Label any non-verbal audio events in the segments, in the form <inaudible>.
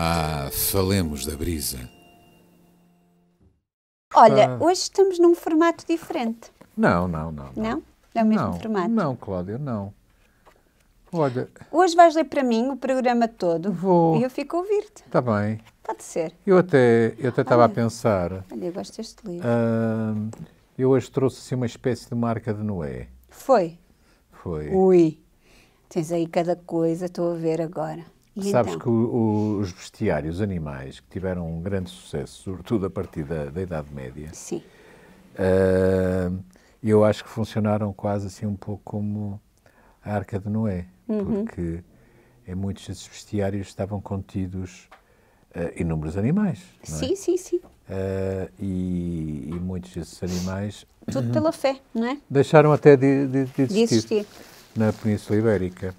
Ah, falemos da brisa. Olha, ah. hoje estamos num formato diferente. Não, não, não. Não? Não é o mesmo não, formato? Não, Cláudia, não. Olha. Hoje vais ler para mim o programa todo. Vou. E eu fico a ouvir-te. Está bem. Pode ser. Eu até eu até estava a pensar. Olha, eu gosto deste livro. eu hoje trouxe assim uma espécie de marca de Noé. Foi. Foi. Ui. Tens aí cada coisa, estou a ver agora. E Sabes então? que o, os bestiários animais, que tiveram um grande sucesso, sobretudo a partir da, da Idade Média, Sim. Uh, eu acho que funcionaram quase assim um pouco como a Arca de Noé, uhum. porque em muitos desses bestiários estavam contidos uh, inúmeros animais. É? Sim, sim, sim. Uh, e, e, muitos desses animais. Tudo pela fé, não é? Deixaram até de, de, de, existir, de existir, na Península Ibérica,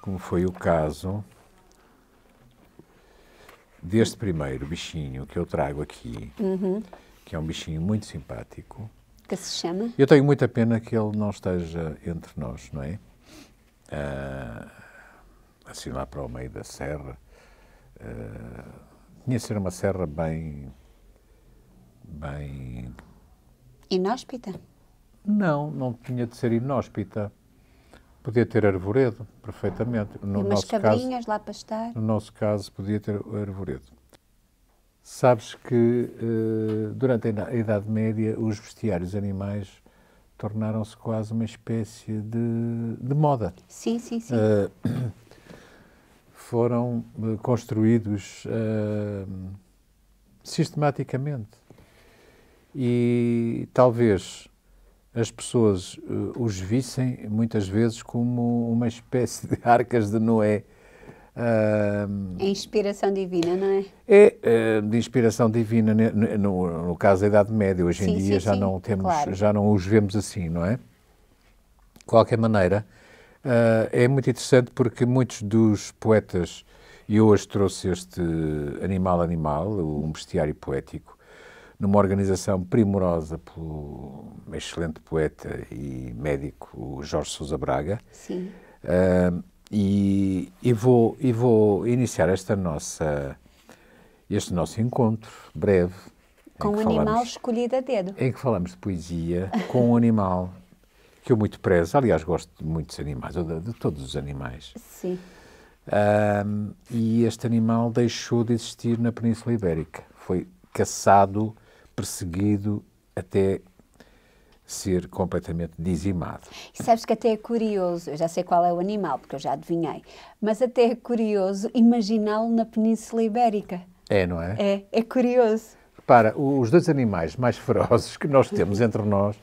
como foi o caso deste primeiro bichinho que eu trago aqui, uhum. que é um bichinho muito simpático. Que se chama? Eu tenho muita pena que ele não esteja entre nós, não é? Uh, assim lá para o meio da serra. Uh, tinha de ser uma serra bem. bem. inóspita? Não, não tinha de ser inóspita. Podia ter arvoredo, perfeitamente. No e umas cabrinhas caso, lá para estar? No nosso caso, podia ter arvoredo. Sabes que eh, durante a Idade Média os bestiários animais tornaram-se quase uma espécie de, de, moda. Sim, sim, sim. Eh, foram eh, construídos sistematicamente. E talvez as pessoas uh, os vissem muitas vezes como uma espécie de arcas de Noé. Uh, é inspiração divina, não é? É uh, de inspiração divina, no, no, no, caso da Idade Média. Hoje sim, em dia sim, já, sim, não temos, claro. já não os vemos assim, não é? De qualquer maneira, eh, é muito interessante porque muitos dos poetas, e hoje trouxe este Animal Animal, um bestiário poético, numa organização primorosa pelo excelente poeta e médico Jorge Sousa Braga. Sim. Uh, e, e, vou, e vou iniciar esta nossa, este nosso encontro breve. Com um animal escolhido a dedo. Em que falamos de poesia com um animal que eu muito prezo. Aliás, gosto de muitos animais, de, de todos os animais. Sim. Um, e este animal deixou de existir na Península Ibérica. Foi caçado perseguido até ser completamente dizimado. E sabes que até é curioso, eu já sei qual é o animal, porque eu já adivinhei, mas até é curioso imaginá-lo na Península Ibérica. É, não é? É, é curioso. Repara, os dois animais mais ferozes que nós temos entre nós.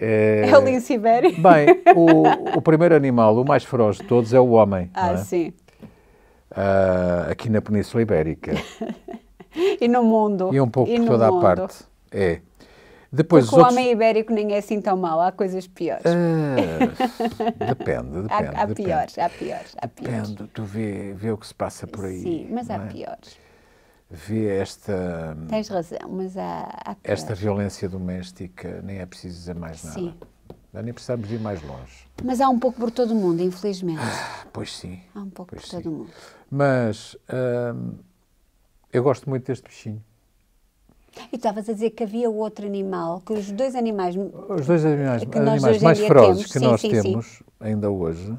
É, é o lince ibérico. Bem, o, o, primeiro animal, o mais feroz de todos, é o homem. Ah, é? sim. Uh, aqui na Península Ibérica. <laughs> <laughs> e no mundo. E um pouco e por toda mundo. a parte. É. Depois, Porque outros... o homem ibérico nem é assim tão mau, há coisas piores. Uh, ah, depende, <laughs> depende. Há, há piores, há piores. Há depende, tu vê, vê o que se passa por aí. Sim, mas há é? piores. Vê esta. Tens razão, mas há. há piores. esta violência doméstica, nem é preciso dizer mais nada. Sim. Já nem precisamos ir mais longe. Mas há um pouco por todo o mundo, infelizmente. Ah, pois sim. Há um pouco por sim. todo o mundo. Mas. Hum, eu gosto muito deste bichinho. E estavas a dizer que havia outro animal, que os dois animais. Os dois animais, animais mais ferozes temos. que sim, nós sim, temos sim. ainda hoje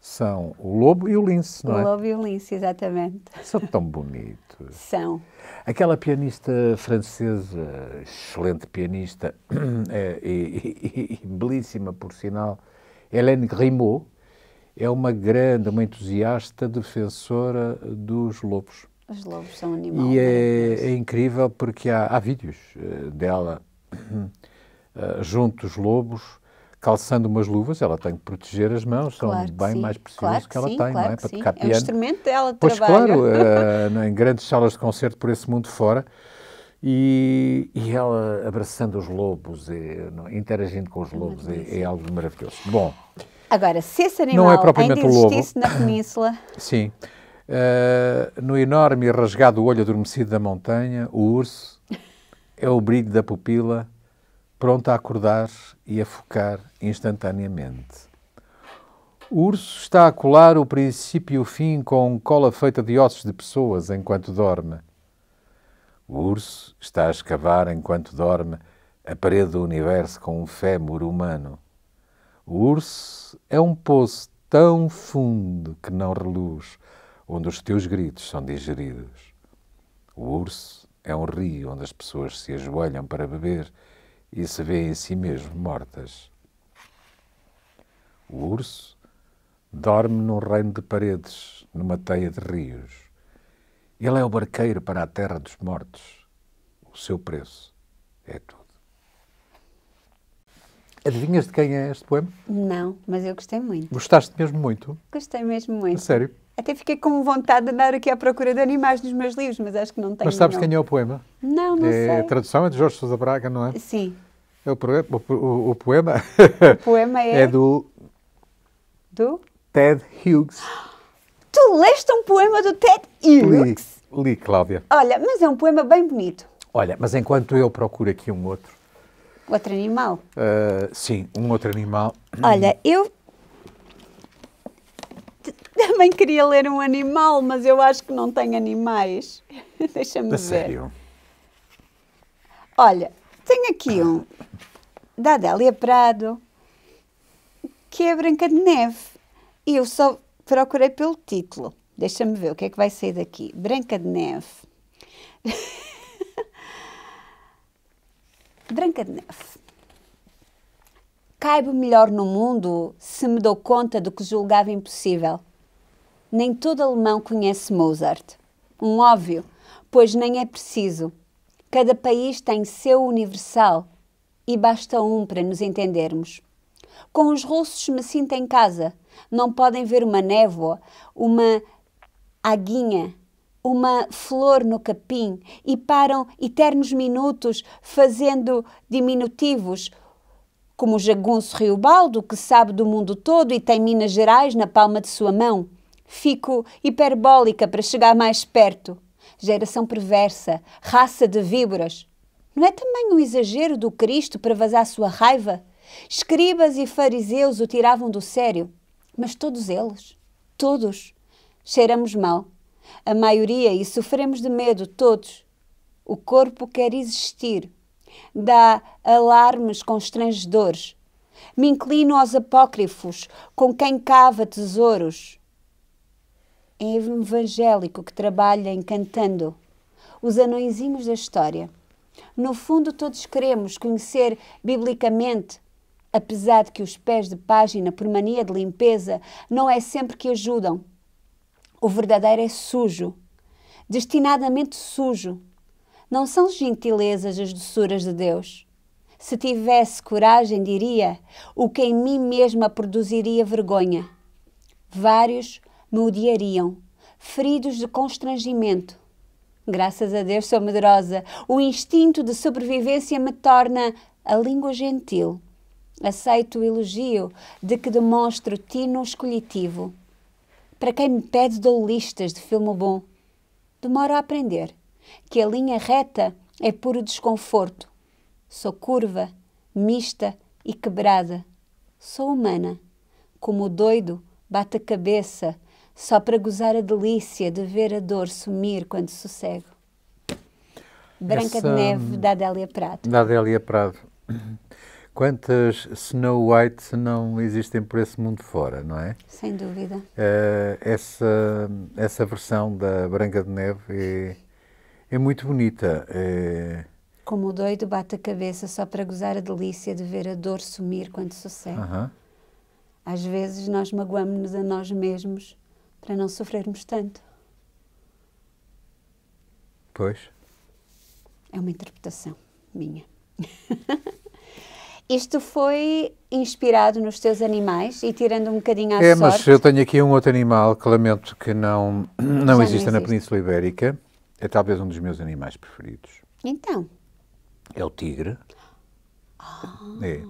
são o lobo e o lince, não o é? O lobo e o lince, exatamente. São tão bonitos. São. Aquela pianista francesa, excelente pianista <clears throat> é, e, e, e, e belíssima, por sinal, Hélène Grimaud, é uma grande, uma entusiasta defensora dos lobos. Os lobos são animais. E é, é, é, incrível porque há, há vídeos eh, dela eh, junto dos lobos, calçando umas luvas, ela tem que proteger as mãos, claro são bem sim. mais preciosos claro que, que, ela sim, tem, claro não é? Para tocar piano. É um instrumento dela de pois claro, uh, <laughs> em grandes salas de concerto por esse mundo fora. E, e ela abraçando os lobos, e, não, interagindo com os lobos, é, é algo maravilhoso. Bom. Agora, se esse animal não é propriamente ainda existisse lobo. na península... Sim. Uh, no enorme e rasgado olho adormecido da montanha, o urso é o brilho da pupila, pronto a acordar e a focar instantaneamente. O urso está a colar o princípio e o fim com cola feita de ossos de pessoas enquanto dorme. O urso está a escavar enquanto dorme a parede do universo com um fémur humano. O urso é um poço tão fundo que não reluz onde os teus gritos são digeridos. O urso é um rio onde as pessoas se ajoelham para beber e se vêem em si mesmo mortas. O urso dorme num reino de paredes, numa teia de rios. Ele é o barqueiro para a terra dos mortos. O seu preço é tudo. Adivinhas de quem é este poema? Não, mas eu gostei muito. Gostaste mesmo muito? Gostei mesmo muito. A sério? Até fiquei com vontade de andar aqui à procura de animais nos meus livros, mas acho que não tenho. Mas sabes nenhum. quem é o poema? Não, não é, sei. A tradução é de Jorge Sousa Braga, não é? Sim. É o, o, o, poema. O poema é. <laughs> é do. Do? Ted Hughes. <gasps> Tu leste um poema do Ted Hughes? Li, li, Cláudia. Olha, mas é um poema bem bonito. Olha, mas enquanto eu procuro aqui um outro. Outro animal? Uh, sim, um outro animal. Olha, <clears throat> eu também <laughs> queria ler um animal, mas eu acho que não tem animais. <laughs> Deixa-me ver. Sério? Olha, tem aqui um da Adélia Prado, que é Branca de Neve. E eu só procurei pelo título. Deixa-me ver o que é que vai sair daqui. Branca de Neve. <laughs> Branca de Neve. Caibo melhor no mundo se me dou conta do que julgava impossível nem todo alemão conhece Mozart. Um óbvio, pois nem é preciso. Cada país tem seu universal e basta um para nos entendermos. Com os russos me sinto em casa. Não podem ver uma névoa, uma aguinha, uma flor no capim e param eternos minutos fazendo diminutivos, como o jagunço Riobaldo, que sabe do mundo todo e tem Minas Gerais na palma de sua mão. Fico hiperbólica para chegar mais perto. Geração perversa, raça de víboras. Não é também um exagero do Cristo para vazar sua raiva? Escribas e fariseus o tiravam do sério, mas todos eles, todos, cheiramos mal. A maioria e sofremos de medo, todos. O corpo quer existir, dá alarmes constrangedores. Me inclino aos apócrifos, com quem cava tesouros em evangélico que trabalha encantando os anõezinhos da história. No fundo, todos queremos conhecer biblicamente, apesar de que os pés de página, por mania de limpeza, não é sempre que ajudam. O verdadeiro é sujo, destinadamente sujo. Não são gentilezas as doçuras de Deus. Se tivesse coragem, diria, o que em mim mesma produziria vergonha. Vários me odiariam, feridos de constrangimento. Graças a Deus sou medrosa. O instinto de sobrevivência me torna a língua gentil. Aceito o elogio de que demonstro tino escolhitivo. Para quem me pede, dou listas de filme bom. Demoro a aprender que a linha reta é puro desconforto. Sou curva, mista e quebrada. Sou humana. Como o doido, bate a cabeça, só para gozar a delícia de ver a dor sumir quando sossego. Branca Essa, de Neve, da Adélia Prado. Da Adélia Prado. Quantas Snow White não existem por esse mundo fora, não é? Sem dúvida. Uh, essa, essa versão da Branca de Neve é, é muito bonita. É... Como o doido bate a cabeça só para gozar a delícia de ver a dor sumir quando sossega. Uh -huh. Às vezes nós magoamos-nos a nós mesmos para não sofrermos tanto. Pois. É uma interpretação minha. <laughs> Isto foi inspirado nos teus animais e tirando um bocadinho à é, sorte... É, mas eu tenho aqui um outro animal que lamento que não, <clears throat> não, existe na Península Ibérica. É talvez um dos meus animais preferidos. Então? É o tigre. Oh. É.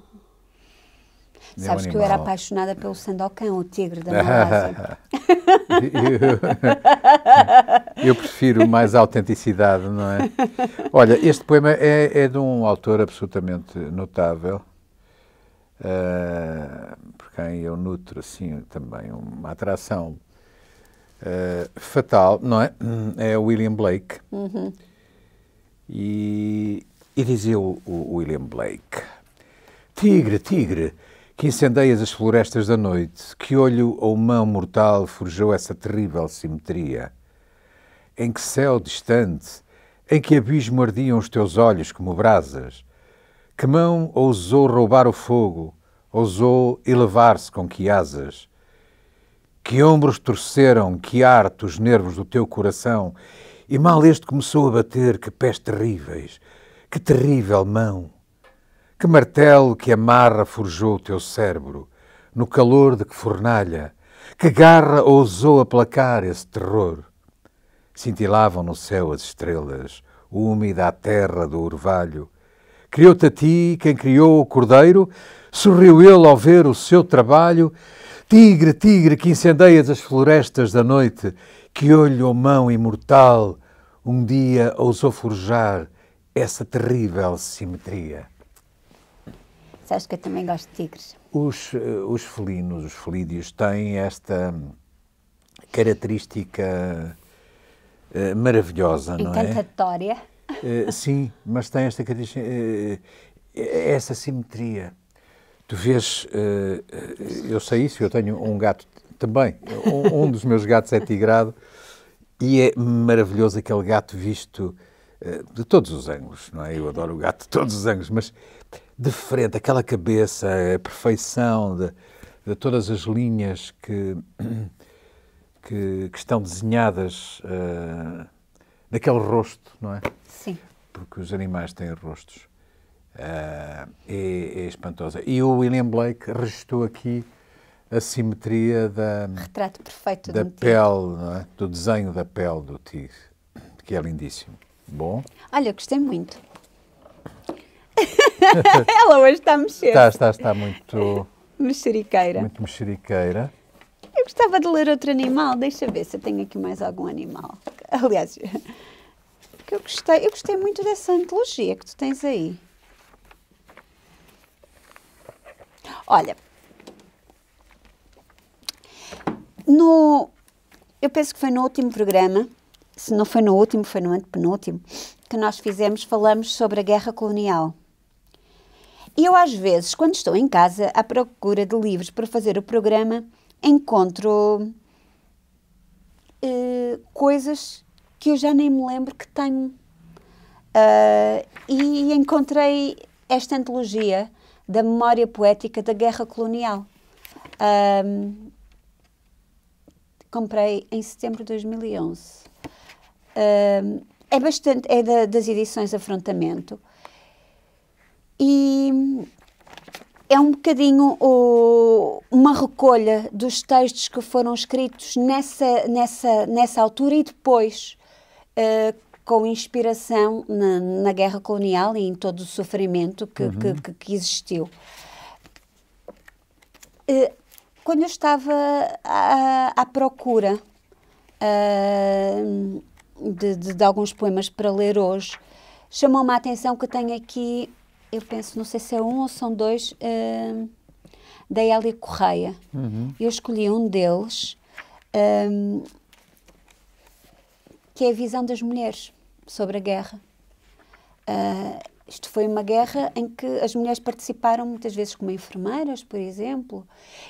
Sabes animal. que eu era apaixonada pelo Sandokan, o tigre da <laughs> Malásia. eu, eu, prefiro mais autenticidade, não é? Olha, este poema é, é de um autor absolutamente notável, uh, por quem eu nutro, assim, também uma atração uh, fatal, não é? É William Blake. Uhum. E, e dizia o, o William Blake: Tigre, tigre que incendeias as florestas da noite, que olho ou mão mortal forjou essa terrível simetria? Em que céu distante, em que abismo ardiam os teus olhos como brasas? Que mão ousou roubar o fogo, ousou elevar-se com que asas? Que ombros torceram, que arte os nervos do teu coração? E mal este começou a bater, que pés terríveis, que terrível mão! Que martelo que amarra forjou o teu cérebro, no calor de que fornalha, que garra ousou aplacar esse terror? Cintilavam no céu as estrelas, úmida a terra do orvalho. Criou-te a ti quem criou o cordeiro, sorriu ele ao ver o seu trabalho. Tigre, tigre, que incendeias as florestas da noite, que olho ou mão imortal, um dia ousou forjar essa terrível simetria. Sabes que eu também gosto de tigres. Os, eh, os felinos, os felídeos, têm esta característica eh, maravilhosa, não é? Encantatória. Eh, sim, mas tem esta característica, é essa simetria. Tu vês, eu sei isso, eu tenho um gato também, um, um dos meus gatos é tigrado, e é maravilhoso aquele gato visto de todos os ângulos, não é? Eu adoro o gato de todos os ângulos, mas de frente, aquela cabeça, a perfeição de, de todas as linhas que, <clears throat> que, que estão desenhadas uh, daquele rosto, não é? Sim. Porque os animais têm rostos. Uh, é, é, espantosa. E o William Blake registrou aqui a simetria da, Retrato perfeito da um pele, é? do desenho da pele do tigre, que é lindíssimo. Bom. Olha, gostei muito. <laughs> Ela hoje está a mexer. Está, está, está muito. mexeriqueira. Muito mexeriqueira. Eu gostava de ler outro animal, deixa ver se eu tenho aqui mais algum animal. Aliás, que eu gostei, eu gostei muito dessa antologia que tu tens aí. Olha, no, eu penso que foi no último programa, se não foi no último, foi no antepenúltimo, que nós fizemos, falamos sobre a guerra colonial. E eu, às vezes, quando estou em casa à procura de livros para fazer o programa, encontro uh, coisas que eu já nem me lembro que tenho. Uh, e encontrei esta antologia da memória poética da guerra colonial. Uh, comprei em setembro de 2011. é bastante, é da, das edições Afrontamento e é um bocadinho o, uma recolha dos textos que foram escritos nessa, nessa, nessa altura e depois, uh, com inspiração na, na, guerra colonial e em todo o sofrimento que, uhum. que, que existiu. Eh, quando eu estava à, à procura uh, de, de, de, alguns poemas para ler hoje, chamou-me a atenção que tenho aqui eu penso, não sei se é um ou são dois, uh, da Hélia Correia. Uhum. Eu escolhi um deles, um, eh, que é a visão das mulheres sobre a guerra. Uh, isto foi uma guerra em que as mulheres participaram muitas vezes como enfermeiras, por exemplo,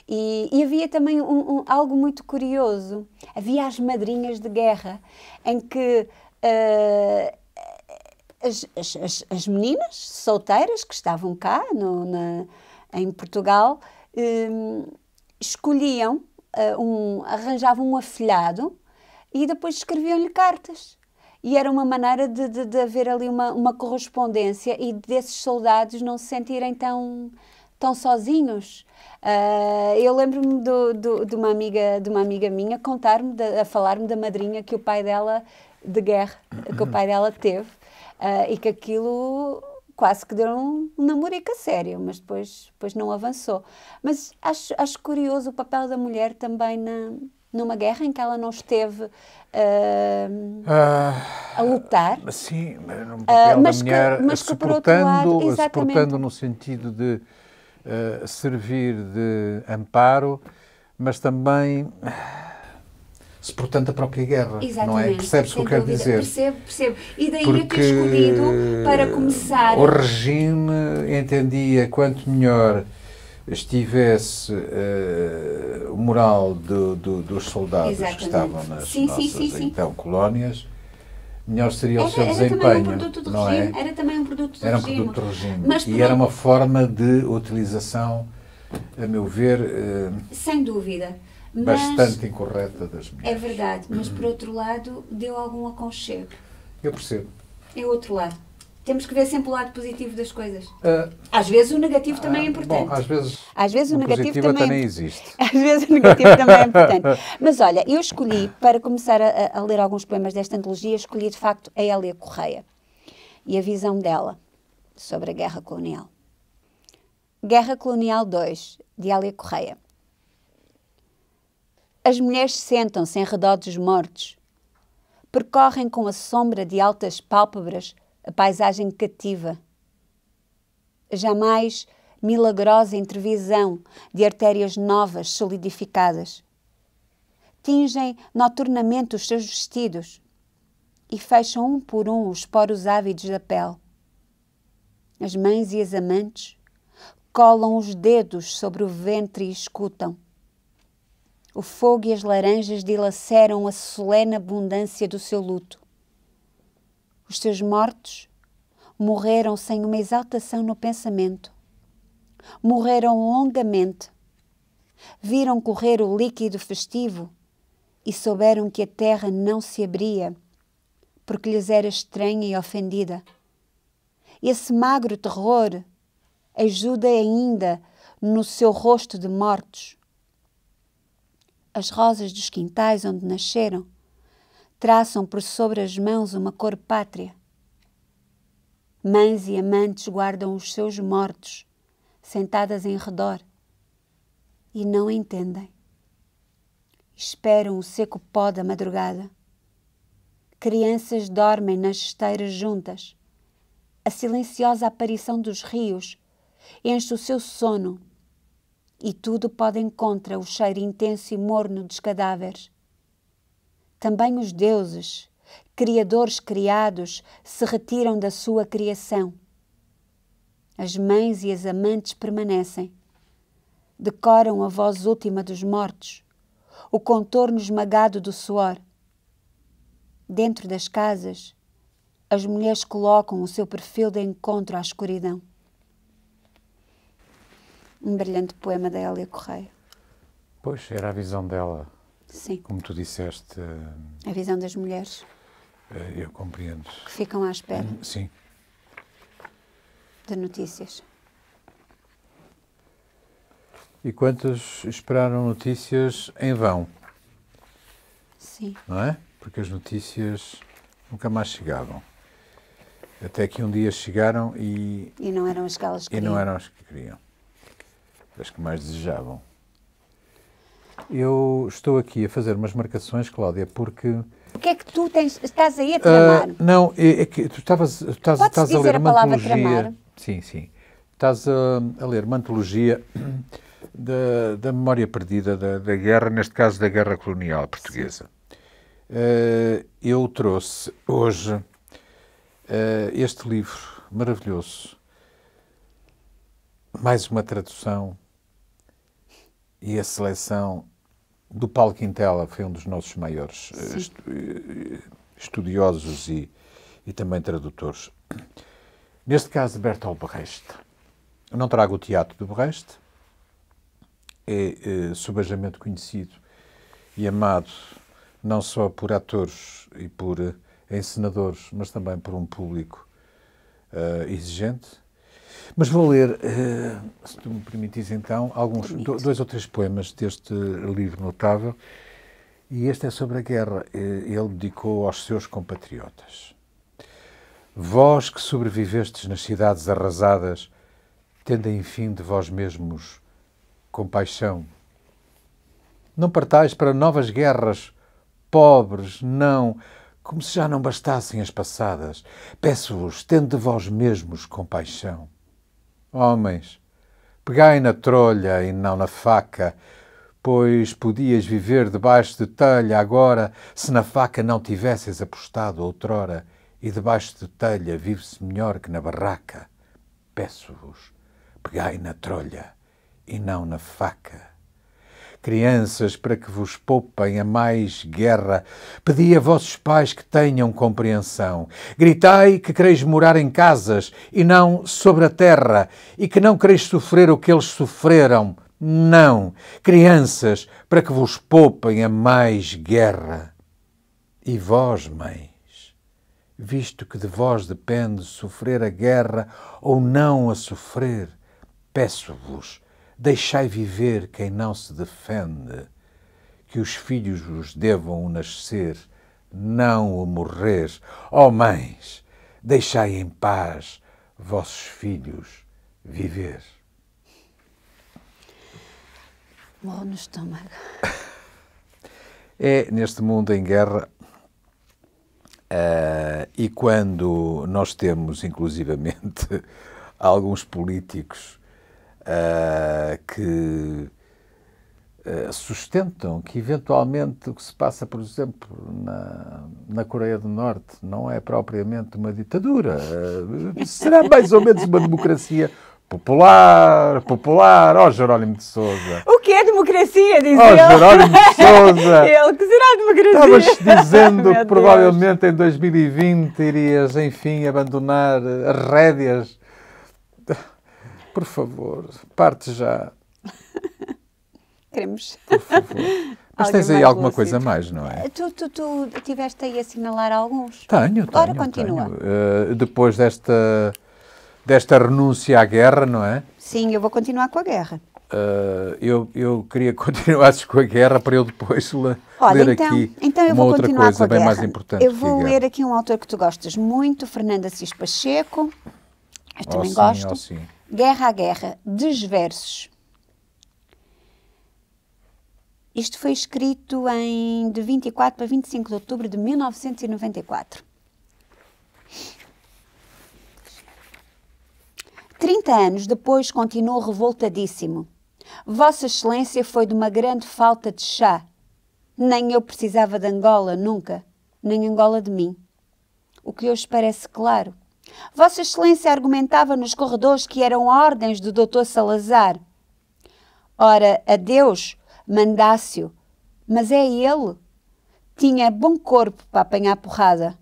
e, e havia também um, um, algo muito curioso. Havia as madrinhas de guerra, em que as, as, as meninas solteiras que estavam cá no, na, em Portugal um, escolhiam, eh, um, arranjavam um afilhado e depois escreviam-lhe cartas. E era uma maneira de, de, de haver ali uma, uma correspondência e desses soldados não se sentirem tão, tão sozinhos. Uh, eu lembro-me de uma amiga de uma amiga minha contar-me, a falar-me da madrinha que o pai dela de guerra que o pai dela teve Uh, e que aquilo quase que deu um namorico a sério, mas depois, depois não avançou. Mas acho, acho curioso o papel da mulher também na, numa guerra em que ela não esteve uh, uh, a lutar. Sim, mas um papel uh, mas da mulher que, mas suportando, lado, suportando no sentido de servir de amparo, mas também se portanto a própria guerra. Exatamente. Não é? Percebes o que eu quero dizer? Percebo, percebo. E daí Porque eu ter escolhido para começar. O regime entendia quanto melhor estivesse uh, o moral do, do, dos soldados Exatamente. que estavam nas sim, nossas sim, sim, então colónias melhor seria era, o seu era desempenho. Também um do não é? regime, é? Era também um produto do era um regime. Produto do regime. Mas, e era uma forma de utilização, a meu ver. Eh, sem dúvida mas, bastante incorreta das mulheres. É verdade, mas uhum. por outro lado deu algum aconchego. Eu percebo. É outro lado. Temos que ver sempre o lado positivo das coisas. Uh, às vezes o negativo uh, também é ah, importante. Bom, às vezes, às vezes o, o negativo também, também, existe. <laughs> Às vezes o negativo também é importante. <laughs> Mas olha, eu escolhi, para começar a, a ler alguns poemas desta antologia, escolhi de facto a Elia Correia e a visão dela sobre a Guerra Colonial. Guerra Colonial 2, de Elia Correia. As mulheres sentam-se em redor dos mortos. Percorrem com a sombra de altas pálpebras a paisagem cativa. Jamais milagrosa entrevisão de artérias novas solidificadas. Tingem noturnamente os seus vestidos e fecham um por um os poros ávidos da pele. As mães e as amantes colam os dedos sobre o ventre e escutam o fogo e as laranjas dilaceram a solene abundância do seu luto. Os seus mortos morreram sem uma exaltação no pensamento. Morreram longamente. Viram correr o líquido festivo e souberam que a terra não se abria, porque lhes era estranha e ofendida. Esse magro terror ajuda ainda no seu rosto de mortos as rosas dos quintais onde nasceram, traçam por sobre as mãos uma cor pátria. Mães e amantes guardam os seus mortos, sentadas em redor, e não entendem. Esperam o seco pó da madrugada. Crianças dormem nas esteiras juntas. A silenciosa aparição dos rios enche o seu sono e tudo pode contra o cheiro intenso e morno dos cadáveres. Também os deuses, criadores criados, se retiram da sua criação. As mães e as amantes permanecem. Decoram a voz última dos mortos, o contorno esmagado do suor. Dentro das casas, as mulheres colocam o seu perfil de encontro à escuridão um brilhante poema da Elia Correia. Pois, era a visão dela. Sim. Como tu disseste. A visão das mulheres. Eh, eu compreendo. Que ficam à espera. Hum, sim. De notícias. E quantas esperaram notícias em vão? Sim. Não é? Porque as notícias nunca mais chegavam. Até que um dia chegaram e. E não eram as que elas queriam. E não eram as que queriam as que mais desejavam? Eu estou aqui a fazer umas marcações, Cláudia, porque. O que é que tu tens, estás aí a ah, tramar? Uh, não, é, é, que tu estavas, estás, estás a ler a uma antologia. Tramar? Sim, sim. Estás a, a ler uma antologia da, da memória perdida da, da, guerra, neste caso da guerra colonial portuguesa. Uh, eu trouxe hoje uh, este livro maravilhoso, mais uma tradução e a seleção do Paulo Quintela foi um dos nossos maiores eh, estu eh, estudiosos e, e também tradutores. Neste caso, Bertolt Brecht. Eu não trago o teatro do Brecht, é, é subajamente conhecido e amado não só por atores e por encenadores, mas também por um público uh, exigente mas vou ler, uh, se tu me permitis então, alguns, do, dois ou três poemas deste livro notável. E este é sobre a guerra. Eh, ele dedicou aos seus compatriotas. Vós que sobrevivestes nas cidades arrasadas, tendem enfim de vós mesmos compaixão. Não partais para novas guerras, pobres, não, como se já não bastassem as passadas. Peço-vos, tende de vós mesmos compaixão. Homens, pegai na trolha e não na faca, pois podias viver debaixo de telha agora, se na faca não tivesses apostado outrora, e debaixo de telha vive-se melhor que na barraca. Peço-vos, pegai na trolha e não na faca crianças, para que vos poupem a mais guerra. Pedi a vossos pais que tenham compreensão. Gritai que quereis morar em casas e não sobre a terra, e que não quereis sofrer o que eles sofreram. Não, crianças, para que vos poupem a mais guerra. E vós, mães, visto que de vós depende sofrer a guerra ou não a sofrer, peço-vos Deixai viver quem não se defende, que os filhos vos devam o nascer, não o morrer. Ó oh, mães, deixai em paz vossos filhos viver. Mol no estômago. É neste mundo em guerra uh, e quando nós temos, inclusivamente, <laughs> alguns políticos uh, que eh, sustentam que eventualmente o que se passa, por exemplo, na, na Coreia do Norte não é propriamente uma ditadura, eh, será mais ou menos uma democracia popular, popular, ó oh, Jerónimo de Souza. O que é democracia, diz oh, ele. Ó Jerónimo de Souza. <laughs> ele, que será democracia? Estavas dizendo que <laughs> provavelmente em 2020 irias, enfim, abandonar as rédeas por favor, parte já. <laughs> Queremos. Por favor. Mas tens aí alguma coisa mais, não é? Tu, tu, tu tiveste aí a assinalar alguns? Tenho, tenho. Ora, continua. Tenho. Uh, depois desta, desta renúncia à guerra, não é? Sim, eu vou continuar com a guerra. Uh, eu, eu queria que <laughs> continuasses com a guerra para eu depois ler então, aqui então eu uma vou outra coisa bem mais importante. Eu vou ler aqui um autor que tu gostas muito, Fernando Assis Pacheco. Eu oh, também sim, gosto. Oh, sim. Guerra a Guerra, Desversos. Isto foi escrito em, de 24 para 25 de outubro de 1994. 30 anos depois continuou revoltadíssimo. Vossa Excelência foi de uma grande falta de chá. Nem eu precisava de Angola nunca, nem Angola de mim. O que hoje parece claro Vossa Excelência argumentava nos corredores que eram ordens do Dr. Salazar. Ora, a Deus, mandácio, mas é ele. Tinha bom corpo para apanhar porrada.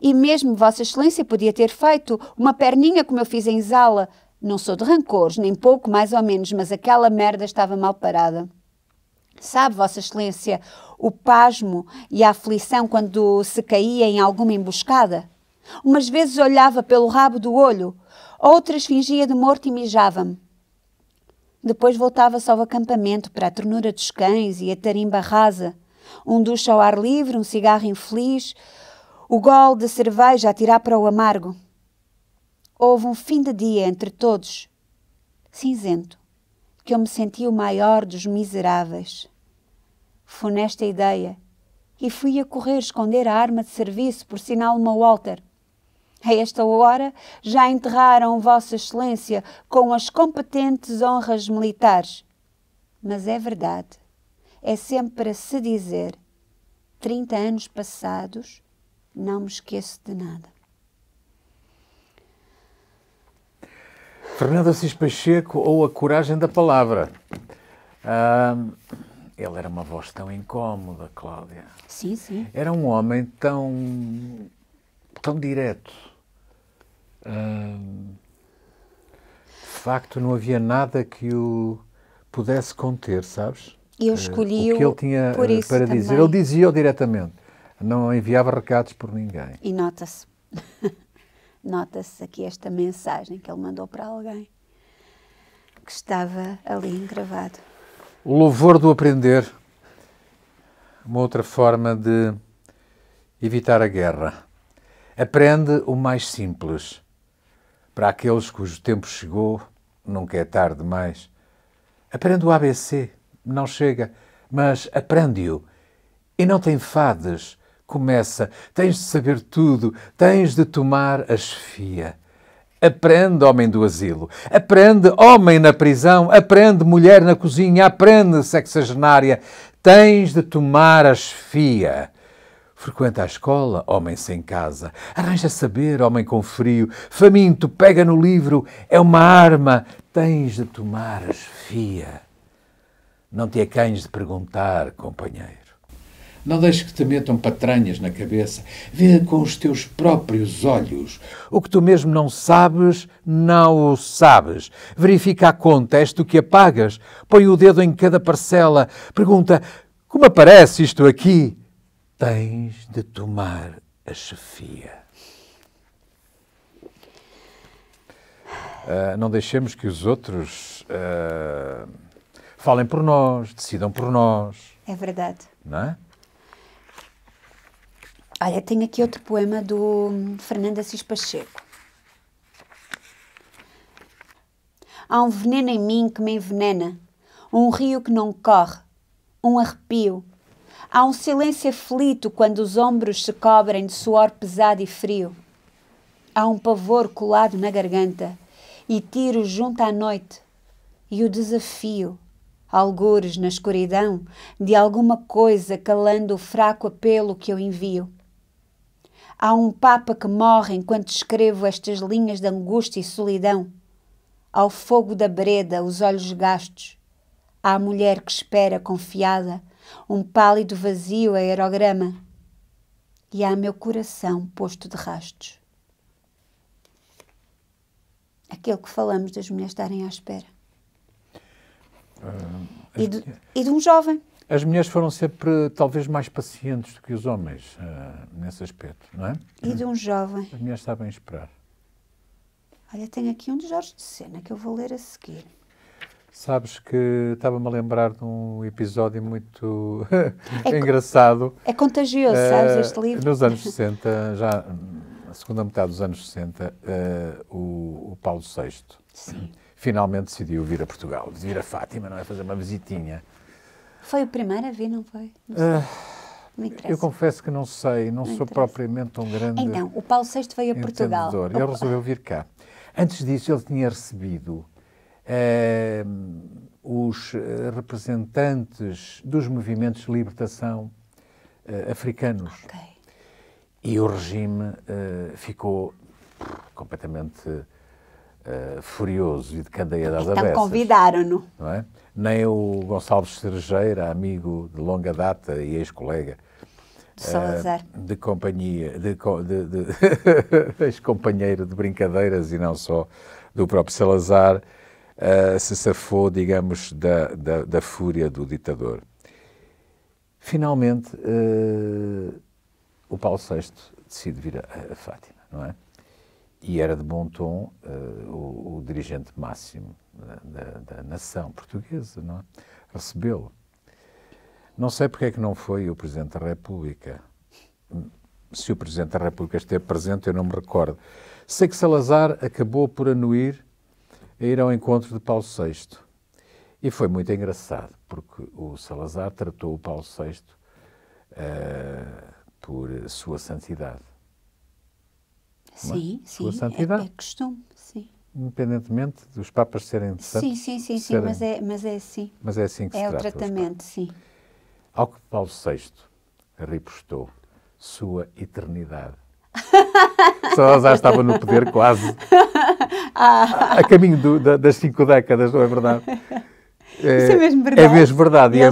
E mesmo Vossa Excelência podia ter feito uma perninha como eu fiz em Zala. Não sou de rancores, nem pouco, mais ou menos, mas aquela merda estava mal parada. Sabe, Vossa Excelência, o pasmo e a aflição quando se caía em alguma emboscada? Umas vezes olhava pelo rabo do olho, outras fingia de morto e mijava-me. Depois voltava-se ao acampamento para a ternura dos cães e a tarimba rasa, um duche ao ar livre, um cigarro infeliz, o gol de cerveja a tirar para o amargo. Houve um fim de dia entre todos, cinzento, que eu me senti o maior dos miseráveis. Funesta nesta ideia e fui a correr esconder a arma de serviço por sinal de uma Walter. A esta hora já enterraram Vossa Excelência com as competentes honras militares. Mas é verdade, é sempre para se dizer: 30 anos passados, não me esqueço de nada. Fernando Assis Pacheco ou A Coragem da Palavra. ele era uma voz tão incómoda, Cláudia. Sim, sim. Era um homem tão, tão direto de facto, não havia nada que o pudesse conter, sabes? Eu escolhi eh, o que ele tinha eh, para dizer. Também. Ele dizia-o diretamente, não enviava recados por ninguém. E nota-se, <laughs> nota-se aqui esta mensagem que ele mandou para alguém que estava ali engravado. O louvor do aprender, uma outra forma de evitar a guerra. Aprende o mais simples para aqueles cujo tempo chegou, nunca é tarde mais. Aprende o ABC, não chega, mas aprende-o. E não tem fades, começa. Tens de saber tudo, tens de tomar a chefia. Aprende, homem do asilo. Aprende, homem na prisão. Aprende, mulher na cozinha. Aprende, sexagenária. Tens de tomar a chefia. Frequenta a escola, homem sem casa. Arranja saber, homem com frio. Faminto, pega no livro. É uma arma. Tens de tomar esfia. Não te acanhes de perguntar, companheiro. Não deixes que te metam patranhas na cabeça. Vê com os teus próprios olhos. O que tu mesmo não sabes, não o sabes. Verifica a conta, és tu que apagas. Põe o dedo em cada parcela. Pergunta, como aparece isto aqui? tens de tomar a chefia. Uh, não deixemos que os outros uh, falem por nós, decidam por nós. É verdade. Não é? Olha, tenho aqui outro poema do hum, Fernando Assis Pacheco. Há um veneno em mim que me envenena, um rio que não corre, um arrepio, Há um silêncio aflito quando os ombros se cobrem de suor pesado e frio. Há um pavor colado na garganta e tiro junto à noite. E o desafio, algures na escuridão, de alguma coisa calando o fraco apelo que eu envio. Há um Papa que morre enquanto escrevo estas linhas de angústia e solidão. Ao fogo da breda, os olhos gastos. Há a mulher que espera, confiada, um pálido vazio aerograma, e há meu coração posto de rastos. aquele que falamos das mulheres estarem à espera. Uh, e, de, e, de, um jovem. As mulheres foram sempre, talvez, mais pacientes do que os homens uh, nesse aspecto, não é? E de um jovem. As mulheres sabem esperar. Olha, tenho aqui um de Jorge de Sena que eu vou ler a seguir. Sabes que estava-me a lembrar de um episódio muito <laughs> é engraçado. É contagioso, uh, sabes, eh, este livro? Nos anos 60, <laughs> já na segunda metade dos anos 60, uh, eh, o, o, Paulo VI Sim. finalmente decidiu vir a Portugal, vir a Fátima, não é? Fazer uma visitinha. Foi o primeiro a vir, não foi? Não eh, eu confesso que não sei, não, não sou interessa. propriamente um grande. Então, o Paulo VI veio a Portugal. Ele resolveu vir cá. Antes disso, ele tinha recebido eh, os eh, representantes dos movimentos de libertação eh, africanos. Okay. E o regime ficou completamente furioso e de cadeia das então, Então convidaram-no. Não é? Nem o Gonçalves Cerejeira, amigo de longa data e ex-colega uh, de companhia, de, de, de <laughs> ex-companheiro de brincadeiras e não só do próprio Salazar, uh, se safou, digamos, da, da, da, fúria do ditador. Finalmente, uh, o Paulo VI decide vir a, a, Fátima, não é? E era de bom tom uh, o, o, dirigente máximo da, da, da nação portuguesa, não é? Recebê-lo. Não sei porque é que não foi o Presidente da República. Se o Presidente da República esteve presente, eu não me recordo. Sei que Salazar acabou por anuir a ir ao encontro de Paulo VI. E foi muito engraçado, porque o Salazar tratou o Paulo VI uh, eh, por Sua Santidade. Sim, é? sim. Sua é- Santidade. É, é costume, sim independentemente dos papas serem de santos. Sim, sim, sim, serem, mas, é, mas é assim. Mas é assim que é se trata. É o tratamento, sim. Ao que Paulo VI repostou, sua eternidade Salazar estava no poder quase. <laughs> Ah. A caminho do, da, das cinco décadas, não é verdade? É, <laughs> Isso é, é mesmo é verdade. É mesmo verdade. E, é,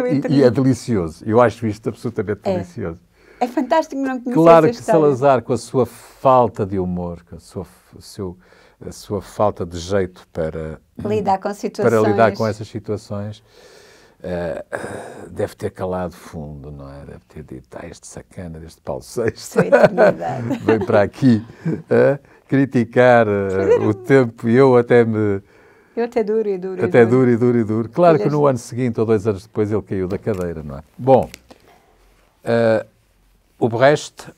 é, e, e, é, delicioso. Eu acho isto absolutamente é. delicioso. É fantástico não conhecer Claro que Salazar, com a sua falta de humor, com a sua, seu, a sua falta de jeito para lidar com, situações. para lidar com essas situações, eh, deve ter calado fundo, não é? Deve ter dito, ah, este sacana, deste Paulo VI, <laughs> vem para aqui uh, criticar uh, o tempo e eu até me... Eu até duro e duro. Até e duro. e duro e duro. Claro que no ano seguinte, ou dois anos depois, ele caiu da cadeira, não é? Bom, o Brecht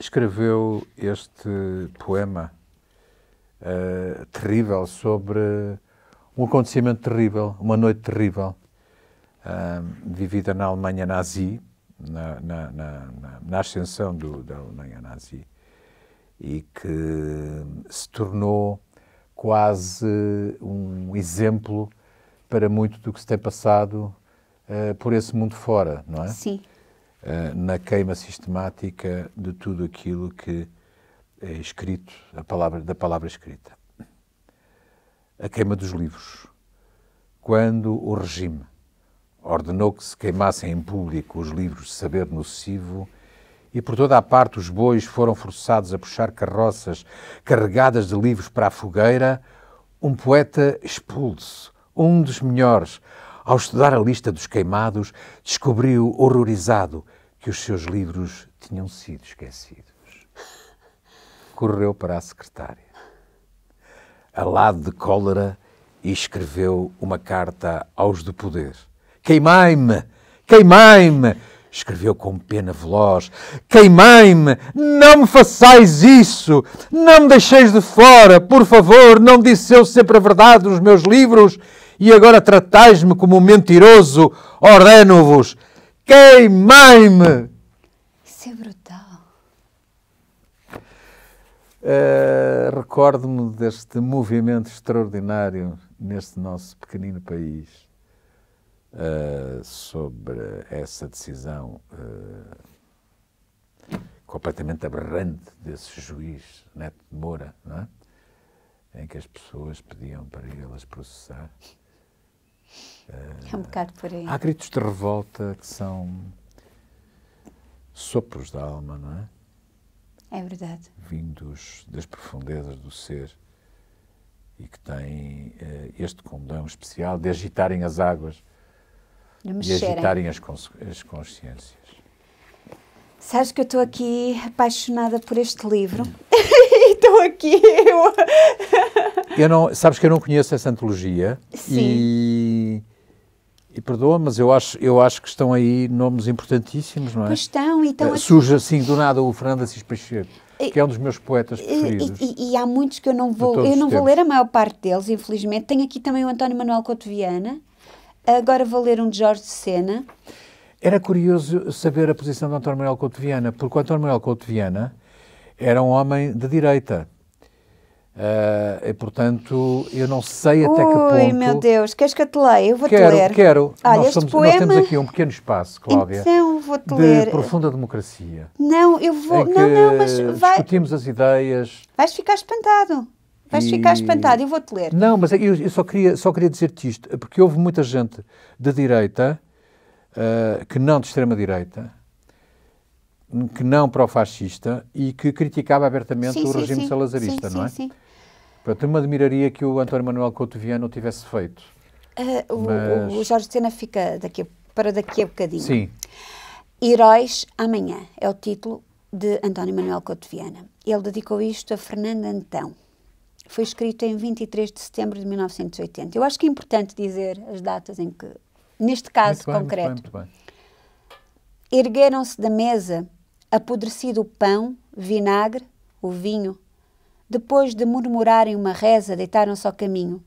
escreveu este poema terrível sobre um acontecimento terrível, uma noite terrível, vivida na Alemanha nazi, na, na, na, na ascensão do, da Alemanha nazi, e que se tornou quase um exemplo para muito do que se tem passado uh, por esse mundo fora, não é? Sim. Uh, na queima sistemática de tudo aquilo que é escrito, a palavra, da palavra escrita a queima dos livros. Quando o regime ordenou que se queimassem em público os livros de saber nocivo, e por toda a parte os bois foram forçados a puxar carroças carregadas de livros para a fogueira, um poeta expulso, um dos melhores, ao estudar a lista dos queimados, descobriu horrorizado que os seus livros tinham sido esquecidos. Correu para a secretária alado de cólera, e escreveu uma carta aos do poder. Queimai-me! Queimai-me! Escreveu com pena veloz. Queimai-me! Não me façais isso! Não me deixeis de fora! Por favor, não disse eu sempre a verdade nos meus livros e agora tratais-me como um mentiroso! Ordeno-vos! Queimai-me! Isso é brutal. Uh, Recordo-me deste movimento extraordinário neste nosso pequenino país uh, sobre essa decisão uh, completamente aberrante desse juiz Neto de Moura, é? em que as pessoas pediam para elas processar. é um bocado por aí. Há gritos de revolta que são sopros da alma, não é? É verdade. Vindos das profundezas do ser e que têm eh, este condão especial de agitarem as águas e agitarem as, as consciências. Sabes que eu estou aqui apaixonada por este livro. Hum. <laughs> estou aqui. Eu... eu não, sabes que eu não conheço essa antologia. Sim. E e perdoa, mas eu acho, eu acho que estão aí nomes importantíssimos, não é? Pois estão, então... Uh, surge assim do nada o Fernando Assis Peixoto, eh, que é um dos meus poetas eh, preferidos. E, e, e há muitos que eu não vou... Eu não vou ler a maior parte deles, infelizmente. Tenho aqui também o António Manuel Cotoviana. Agora vou ler um de Jorge Sena. Era curioso saber a posição do António Manuel Cotoviana, porque o António Manuel Cotoviana era um homem de direita. Uh, e, portanto, eu não sei até Ui, que ponto... Ui, meu Deus, queres que eu te leia? Eu vou-te quero, ler. Quero, Olha, nós, somos, poema... nós temos aqui um pequeno espaço, Cláudia, então, de ler. profunda democracia. Não, eu vou... Não, não, mas vai... discutimos as ideias... Vais ficar espantado. Vais e... ficar espantado, eu vou-te ler. Não, mas é eu, eu só queria, só queria dizer-te isto, porque houve muita gente de direita, uh, que não de extrema-direita, que não para o fascista e que criticava abertamente sim, o sim, regime sim. salazarista, não é? Sim, sim. Portanto, me admiraria que o António Manuel Couto Viana o tivesse feito. Uh, Mas... o, o, Jorge Sena fica daqui, para daqui a bocadinho. Sim. Heróis Amanhã é o título de António Manuel Couto Viana. Ele dedicou isto a Fernando Antão. Foi escrito em 23 de setembro de 1980. Eu acho que é importante dizer as datas em que, neste caso muito bem, concreto, ergueram-se da mesa apodrecido o pão, vinagre, o vinho. Depois de murmurarem uma reza, deitaram-se ao caminho.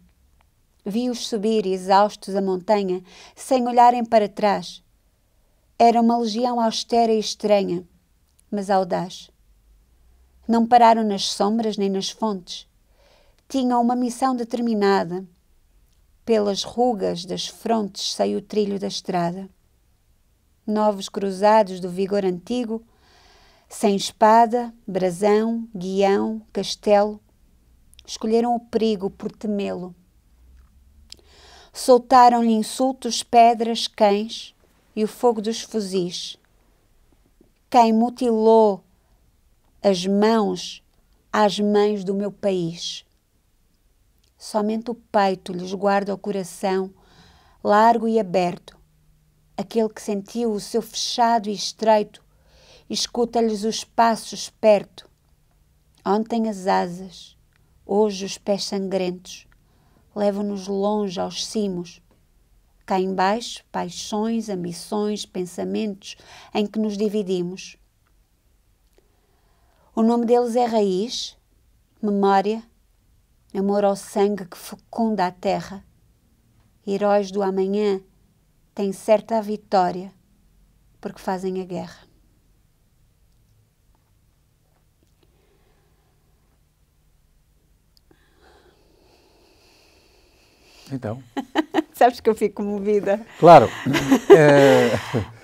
Vi-os subir, exaustos, a montanha, sem olharem para trás. Era uma legião austera e estranha, mas audaz. Não pararam nas sombras nem nas fontes. Tinham uma missão determinada. Pelas rugas das frontes saiu o trilho da estrada. Novos cruzados do vigor antigo, sem espada, brasão, guião, castelo, escolheram o perigo por temê-lo. Soltaram-lhe insultos, pedras, cães e o fogo dos fuzis. Quem mutilou as mãos às mães do meu país. Somente o peito lhes guarda o coração, largo e aberto, aquele que sentiu o seu fechado e estreito escuta-lhes os passos perto. Ontem as asas, hoje os pés sangrentos, levam-nos longe aos cimos. Cá embaixo, paixões, ambições, pensamentos em que nos dividimos. O nome deles é raiz, memória, amor ao sangue que fecunda a terra. Heróis do amanhã têm certa vitória porque fazem a guerra. Então. <laughs> Sabes que eu fico comovida. Claro. <laughs> É...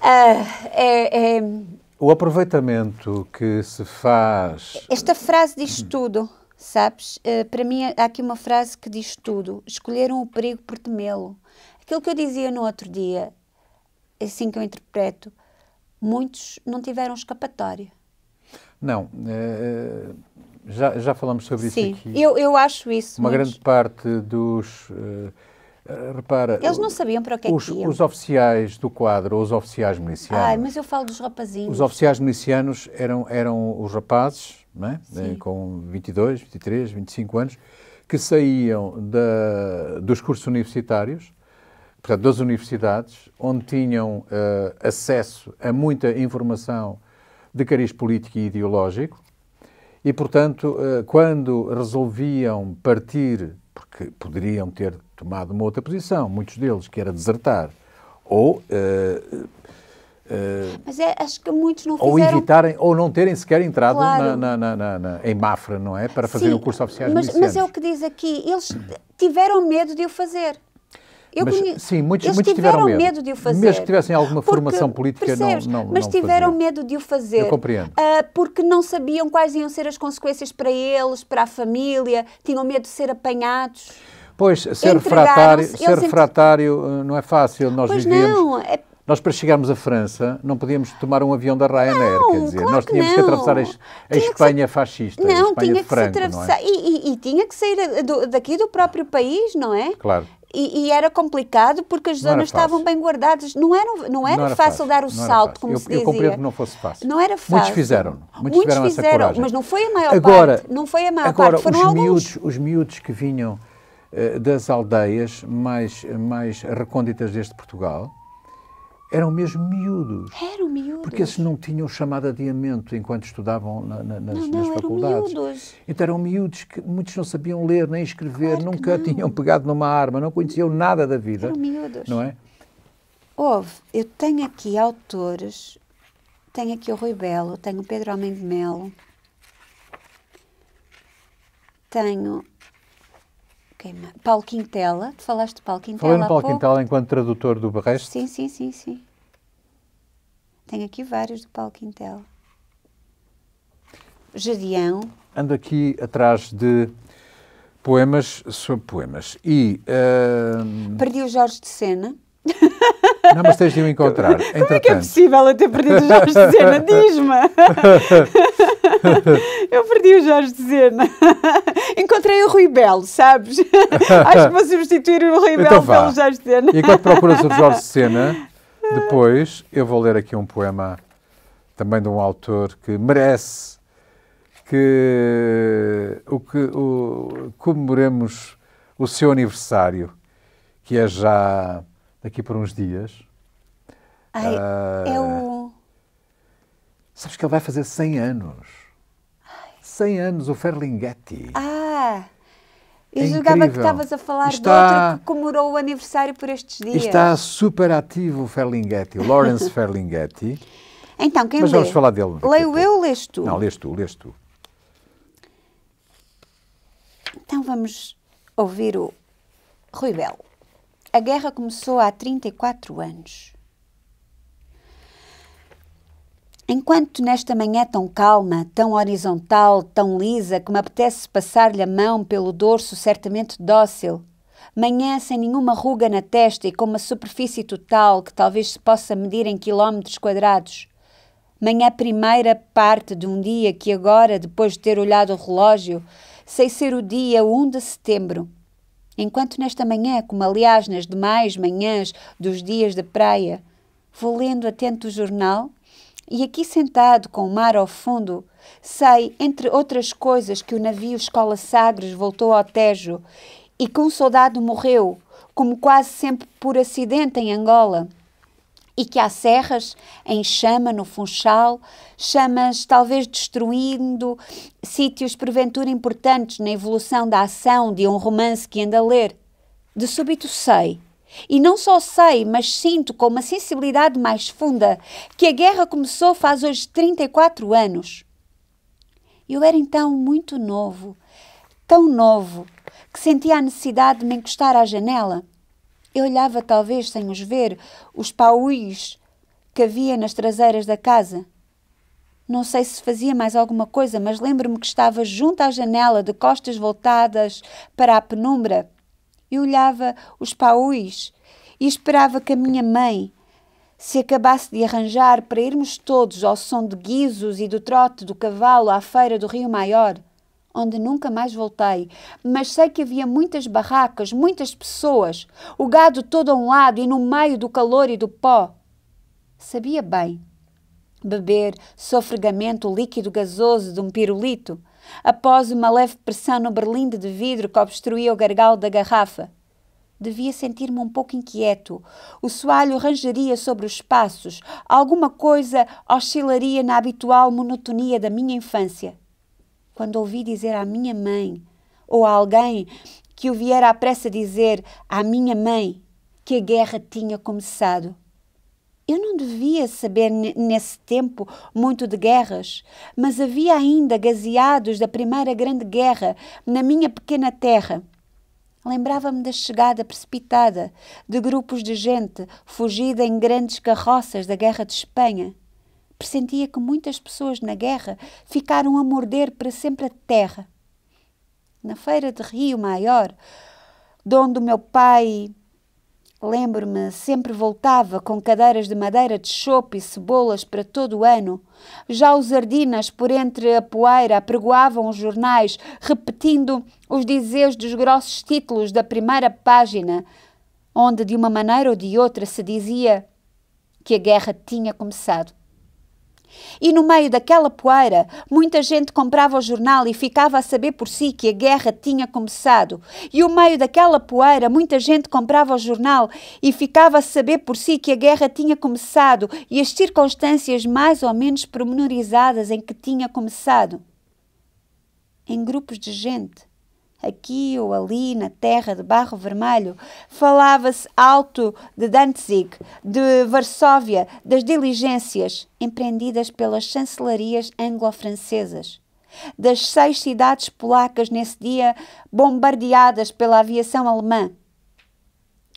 Ah, é, é... O aproveitamento que se faz. Esta frase diz tudo, sabes? Eh, para mim, há aqui uma frase que diz tudo: escolheram o perigo por temê-lo. Aquilo que eu dizia no outro dia, assim que eu interpreto, muitos não tiveram escapatória. Não. Eh, já, já falamos sobre Sim, isso aqui. Sim, eu, eu acho isso. Uma grande parte dos. Uh, repara. Eles não sabiam para o que é os, que iam. Os oficiais do quadro, os oficiais milicianos. Ai, mas eu falo dos rapazinhos. Os oficiais milicianos eram, eram os rapazes, não é? Sim. Eh, com 22, 23, 25 anos, que saíam da, dos cursos universitários portanto, das universidades, onde tinham uh, acesso a muita informação de cariz político e ideológico, e, portanto, eh, quando resolviam partir, porque poderiam ter tomado uma outra posição, muitos deles, que era desertar, ou. Uh, uh, Mas é, acho que muitos não fizeram... Ou evitarem, ou não terem sequer entrado claro. na, na, na, na, em Mafra, não é? Para fazer Sim, o curso oficial de mas, mas é o que diz aqui, eles tiveram medo de o fazer. Mas, sim, muitos, eles muitos tiveram, tiveram medo. medo. de o fazer. Mesmo que tivessem alguma porque, formação política, não, não Mas não tiveram medo de o fazer. Eu compreendo. Uh, porque não sabiam quais iam ser as consequências para eles, para a família, tinham medo de ser apanhados. Pois, ser refratário, ser refratário ah, não é fácil. Nós pois vivíamos... não, é... Nós, para chegarmos à França, não podíamos tomar um avião da Ryanair, não, quer dizer, claro nós tínhamos que, que atravessar a, a Espanha fascista, não, a Espanha tinha que franco, se é? atravessar, é? e, e, e, tinha que sair do, daqui do próprio país, não é? Claro. E, e, era complicado porque as zonas estavam bem guardadas. Não era, não era, não era fácil, fácil, dar o salto, como eu, se dizia. Eu compreendo que não fosse fácil. Não era fácil. Muitos fizeram. Muitos, Muitos fizeram, essa coragem. mas não foi a maior agora, parte. Não foi a maior agora, parte. Foram os alguns. Miúdos, os miúdos que vinham uh, das aldeias mais, mais recônditas deste Portugal, eram mesmo miúdos. Eram miúdos. Porque esses não tinham chamado adiamento enquanto estudavam na, na, nas, não, não, nas faculdades. Eram miúdos. Então eram miúdos que muitos não sabiam ler nem escrever, claro nunca tinham pegado numa arma, não conheciam nada da vida. Eram miúdos. Não é? Houve, eu tenho aqui autores, tenho aqui o Rui Belo, tenho o Pedro Homem de Melo, tenho queima. Paulo Quintela, falaste de Paulo Quintela. Falando de Paulo Quintela enquanto tradutor do Barresto? Sim, sim, sim, sim. Tenho aqui vários do Paulo Quintela. Jadião. Ando aqui atrás de poemas sobre poemas. E. Uh... Perdi o Jorge de Sena. Não, mas tens de o encontrar. Como Entretanto... é que é possível eu ter perdido o Jorge de Sena? <laughs> Diz-me! <laughs> Eu perdi o Jorge de Sena. Encontrei o Rui Belo, sabes? <laughs> Acho que vou substituir o Rui então Belo vá. pelo Jorge de Sena. E enquanto procuras o Jorge de Sena, depois eu vou ler aqui um poema também de um autor que merece que, o que o, comemoremos o seu aniversário, que é já daqui por uns dias. Ai, uh, é o. Sabes que ele vai fazer 100 anos. Ai. 100 anos, o Ferlinghetti. Ah! Eu é julgava incrível. que estavas a falar está, de outro que comemorou o aniversário por estes dias. Está super ativo o Ferlinghetti, o Lawrence <laughs> Ferlinghetti. Então, quem Mas lê? vamos falar dele. Leio eu ou lês tu? Não, lês tu, lês tu. Então vamos ouvir o Rui Belo. A guerra começou há 34 anos. Enquanto nesta manhã tão calma, tão horizontal, tão lisa, que me apetece passar-lhe a mão pelo dorso certamente dócil, manhã sem nenhuma ruga na testa e com uma superfície total que talvez se possa medir em quilómetros quadrados, manhã primeira parte de um dia que agora, depois de ter olhado o relógio, sei ser o dia 1 de setembro enquanto nesta manhã, como aliás nas demais manhãs dos dias de praia, vou lendo atento o jornal e aqui sentado com o mar ao fundo, sei, entre outras coisas, que o navio Escola Sagres voltou ao Tejo e que um soldado morreu, como quase sempre por acidente em Angola e que há serras em chama no Funchal, chamas talvez destruindo sítios porventura importantes na evolução da ação de um romance que anda a ler. De súbito sei, e não só sei, mas sinto com uma sensibilidade mais funda que a guerra começou faz hoje 34 anos. Eu era então muito novo, tão novo, que sentia a necessidade de me encostar à janela eu olhava, talvez, sem os ver, os pauís que havia nas traseiras da casa. Não sei se fazia mais alguma coisa, mas lembro-me que estava junto à janela, de costas voltadas para a penumbra, e olhava os pauis e esperava que a minha mãe se acabasse de arranjar para irmos todos ao som de guizos e do trote do cavalo à feira do Rio Maior onde nunca mais voltei, mas sei que havia muitas barracas, muitas pessoas, o gado todo a um lado e no meio do calor e do pó. Sabia bem beber sofregamente o líquido gasoso de um pirulito, após uma leve pressão no berlinde de vidro que obstruía o gargalo da garrafa. Devia sentir-me um pouco inquieto. O soalho rangeria sobre os passos, alguma coisa oscilaria na habitual monotonia da minha infância quando ouvi dizer à minha mãe ou a alguém que o viera à pressa dizer à minha mãe que a guerra tinha começado. Eu não devia saber nesse tempo muito de guerras, mas havia ainda gaseados da Primeira Grande Guerra na minha pequena terra. Lembrava-me da chegada precipitada de grupos de gente fugida em grandes carroças da Guerra de Espanha pressentia que muitas pessoas na guerra ficaram a morder para sempre a terra. Na feira de Rio Maior, de onde o meu pai, lembro-me, sempre voltava com cadeiras de madeira de chope e cebolas para todo o ano, já os ardinas por entre a poeira apregoavam os jornais, repetindo os dizeres dos grossos títulos da primeira página, onde de uma maneira ou de outra se dizia que a guerra tinha começado. E no meio daquela poeira, muita gente comprava o jornal e ficava a saber por si que a guerra tinha começado. E no meio daquela poeira, muita gente comprava o jornal e ficava a saber por si que a guerra tinha começado e as circunstâncias mais ou menos promenorizadas em que tinha começado. Em grupos de gente aqui ou ali na terra de barro vermelho. Falava-se alto de Danzig, de Varsóvia, das diligências empreendidas pelas chancelarias anglo-francesas. Das seis cidades polacas nesse dia bombardeadas pela aviação alemã.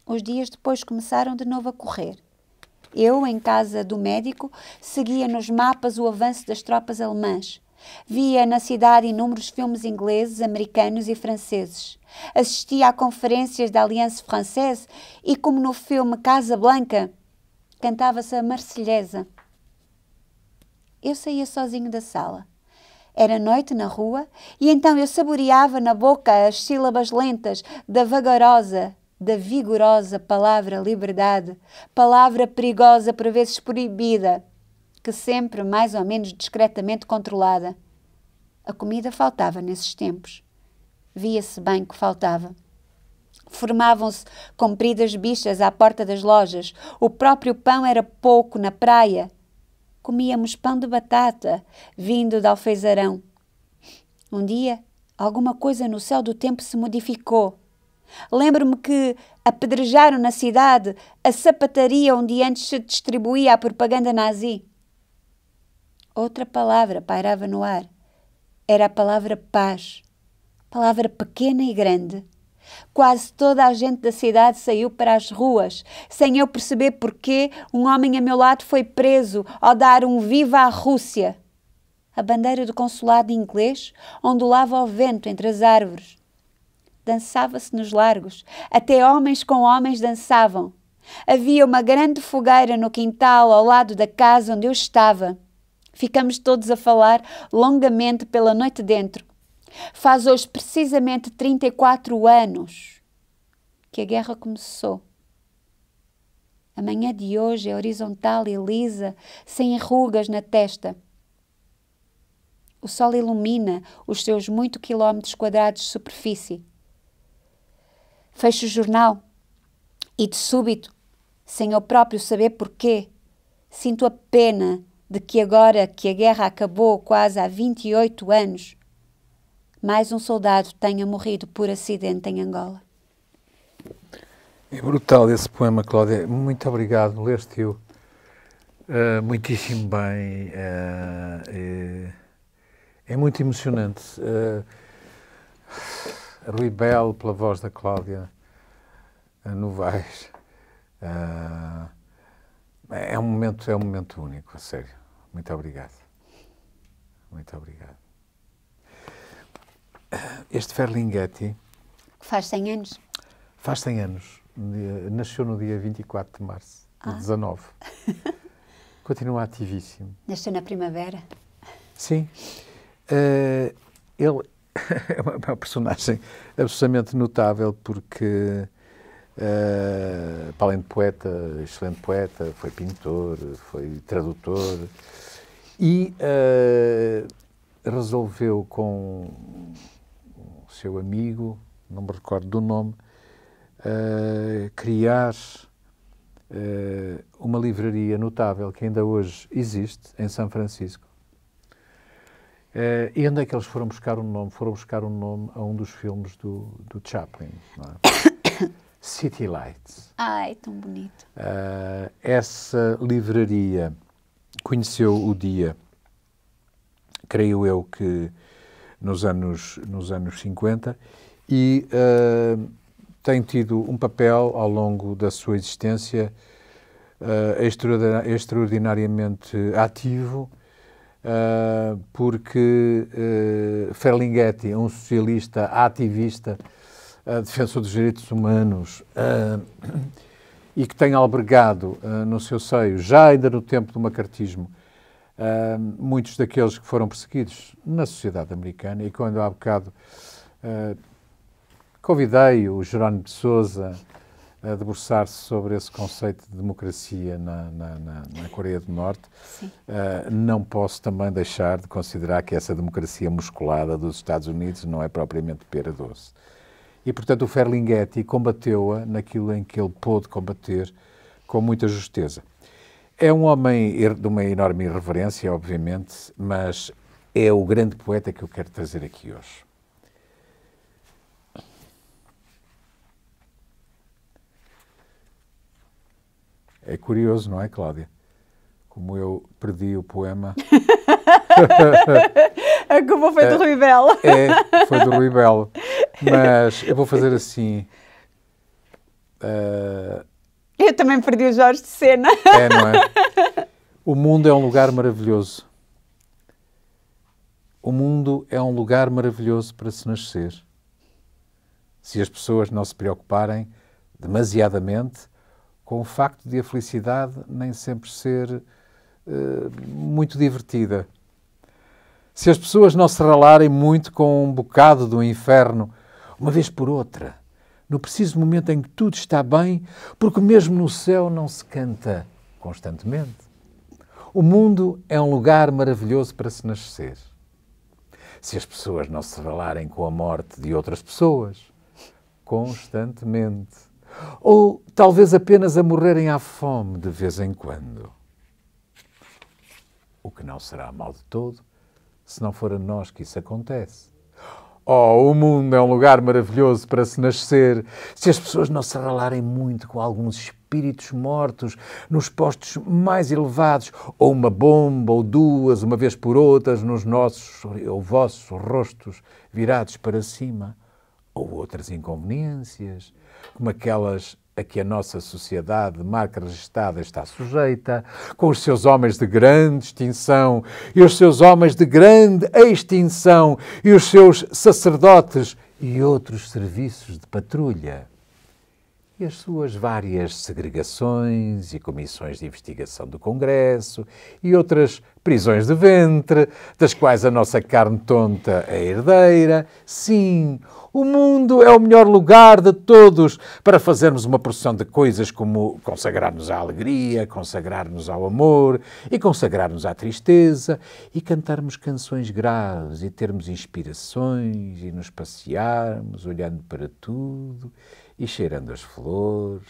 Os dias depois começaram de novo a correr. Eu, em casa do médico, seguia nos mapas o avanço das tropas alemãs. Via na cidade inúmeros filmes ingleses, americanos e franceses. Assistia a conferências da Aliança Française e, como no filme Casa Blanca, cantava-se a Marselhesa. Eu saía sozinho da sala. Era noite na rua e então eu saboreava na boca as sílabas lentas da vagarosa, da vigorosa palavra liberdade, palavra perigosa por vezes proibida que sempre mais ou menos discretamente controlada. A comida faltava nesses tempos. Via-se bem que faltava. Formavam-se compridas bichas à porta das lojas. O próprio pão era pouco na praia. Comíamos pão de batata, vindo de alfeizarão. Um dia, alguma coisa no céu do tempo se modificou. Lembro-me que apedrejaram na cidade a sapataria onde antes se distribuía a propaganda nazi. Outra palavra pairava no ar. Era a palavra paz. Palavra pequena e grande. Quase toda a gente da cidade saiu para as ruas, sem eu perceber porquê um homem a meu lado foi preso ao dar um viva à Rússia. A bandeira do consulado inglês ondulava ao vento entre as árvores. Dançava-se nos largos, até homens com homens dançavam. Havia uma grande fogueira no quintal ao lado da casa onde eu estava. Ficamos todos a falar longamente pela noite dentro. Faz hoje precisamente 34 anos que a guerra começou. A manhã de hoje é horizontal e lisa, sem rugas na testa. O sol ilumina os seus muito quilómetros quadrados de superfície. Fecho o jornal e, de súbito, sem eu próprio saber porquê, sinto a pena de que agora que a guerra acabou quase há 28 anos, mais um soldado tenha morrido por acidente em Angola. É brutal esse poema, Cláudia. Muito obrigado, leste-o uh, muitíssimo bem. Uh, é, é, muito emocionante. Uh, Rui pela voz da Cláudia uh, Novaes. Uh, é um momento, é um momento único, a sério. Muito obrigado. Muito obrigado. Ah, este Ferlinghetti. Faz 100 anos. Faz 100 anos. Nasceu no dia 24 de março de ah. 19. <laughs> Continua ativíssimo. Nasceu na primavera. Sim. Uh, ele <laughs> é uma, personagem absolutamente notável porque, uh, ah, para além de poeta, excelente poeta, foi pintor, foi tradutor, e uh, resolveu com o seu amigo, não me recordo do nome, uh, criar uh, uma livraria notável que ainda hoje existe em São Francisco. e onde é que eles foram buscar um nome? Foram buscar um nome a um dos filmes do, do Chaplin. É? <coughs> City Lights. Ai, tão bonito. Uh, essa livraria conheceu o dia, creio eu que nos anos, nos anos 50, e uh, tem tido um papel ao longo da sua existência uh, extraordinariamente ativo, uh, porque uh, Ferlinghetti é um socialista ativista, defensor dos direitos humanos e que tem albergado uh, no seu seio, já ainda no tempo do macartismo, uh, muitos daqueles que foram perseguidos na sociedade americana. E quando há bocado uh, convidei o Jerónimo de Souza a debruçar-se sobre esse conceito de democracia na, na, na, na Coreia do Norte, uh, não posso também deixar de considerar que essa democracia musculada dos Estados Unidos não é propriamente pera doce. E, portanto, o Ferlinghetti combateu-a naquilo em que ele pôde combater com muita justeza. É um homem de uma enorme irreverência, obviamente, mas é o grande poeta que eu quero trazer aqui hoje. É curioso, não é, Cláudia? Como eu perdi o poema. <laughs> a culpa foi do é, Rui Belo. É, foi do Rui Belo. Mas eu vou fazer assim. Uh... Eu também perdi o Jorge de Cena. É, não é? O mundo é um lugar maravilhoso. O mundo é um lugar maravilhoso para se nascer. Se as pessoas não se preocuparem demasiadamente com o facto de a felicidade nem sempre ser uh, muito divertida se as pessoas não se ralarem muito com um bocado do inferno, uma vez por outra, no preciso momento em que tudo está bem, porque mesmo no céu não se canta constantemente. O mundo é um lugar maravilhoso para se nascer. Se as pessoas não se ralarem com a morte de outras pessoas, constantemente. Ou talvez apenas a morrerem à fome de vez em quando. O que não será mal de todo, se não for a nós que isso acontece. Oh, o mundo é um lugar maravilhoso para se nascer. Se as pessoas não se ralarem muito com alguns espíritos mortos nos postos mais elevados, ou uma bomba ou duas, uma vez por outras, nos nossos ou vossos rostos virados para cima, ou outras inconveniências, como aquelas a que a nossa sociedade, marca registrada, está sujeita, com os seus homens de grande extinção e os seus homens de grande extinção e os seus sacerdotes e outros serviços de patrulha. E as suas várias segregações e comissões de investigação do Congresso e outras prisões de ventre, das quais a nossa carne tonta é herdeira, sim, o mundo é o melhor lugar de todos para fazermos uma porção de coisas como consagrar-nos à alegria, consagrar-nos ao amor e consagrar-nos à tristeza e cantarmos canções graves e termos inspirações e nos passearmos olhando para tudo e cheirando as flores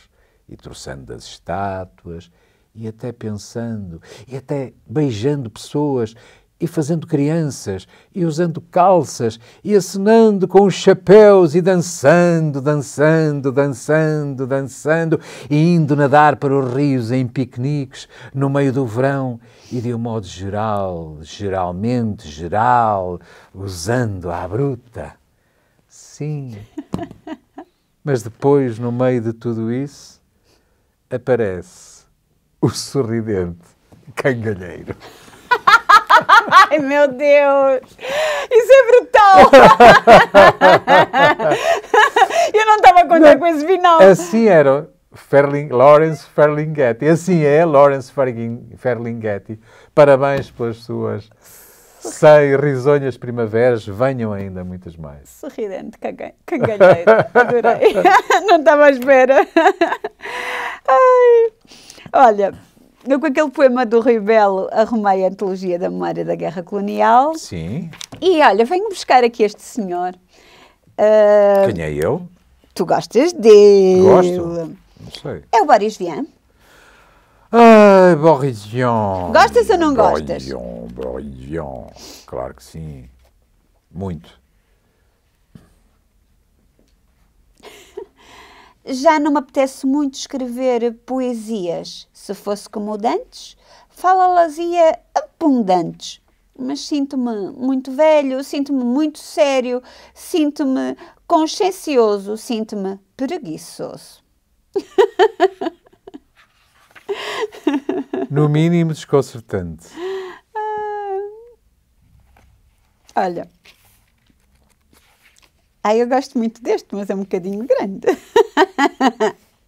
e troçando as estátuas e até pensando e até beijando pessoas e fazendo crianças, e usando calças, e acenando com os chapéus, e dançando, dançando, dançando, dançando, e indo nadar para os rios em piqueniques no meio do verão, e de um modo geral, geralmente geral, usando a bruta. Sim. <laughs> Mas depois, no meio de tudo isso, aparece o sorridente cangalheiro. Ai, meu Deus! Isso é brutal! Eu não estava a contar não, com esse final. Assim era Ferling, Lawrence Ferlinghetti. Assim é Lawrence Ferlinghetti. Parabéns pelas suas sem risonhas primaveras, venham ainda muitas mais. Sorridente, cangalheiro, adorei. <laughs> Não estava à espera. <laughs> Ai. Olha, eu com aquele poema do Rui Belo arrumei a antologia da memória da guerra colonial. Sim. E olha, venho buscar aqui este senhor. Uh, Quem é eu? Tu gostas dele? Gosto. Não sei. É o Boris Vian. Ah, Boris Vian. Gostas ou não Boris gostas? Boris Vian, Boris Vian. Claro que sim. Muito. Já não me apetece muito escrever poesias. Se fosse como dantes, fala-las ia abundantes. Mas sinto-me muito velho, sinto-me muito sério, sinto-me consciencioso, sinto-me preguiçoso. No mínimo desconcertante. Ah, olha, ah, eu gosto muito deste, mas é um bocadinho grande.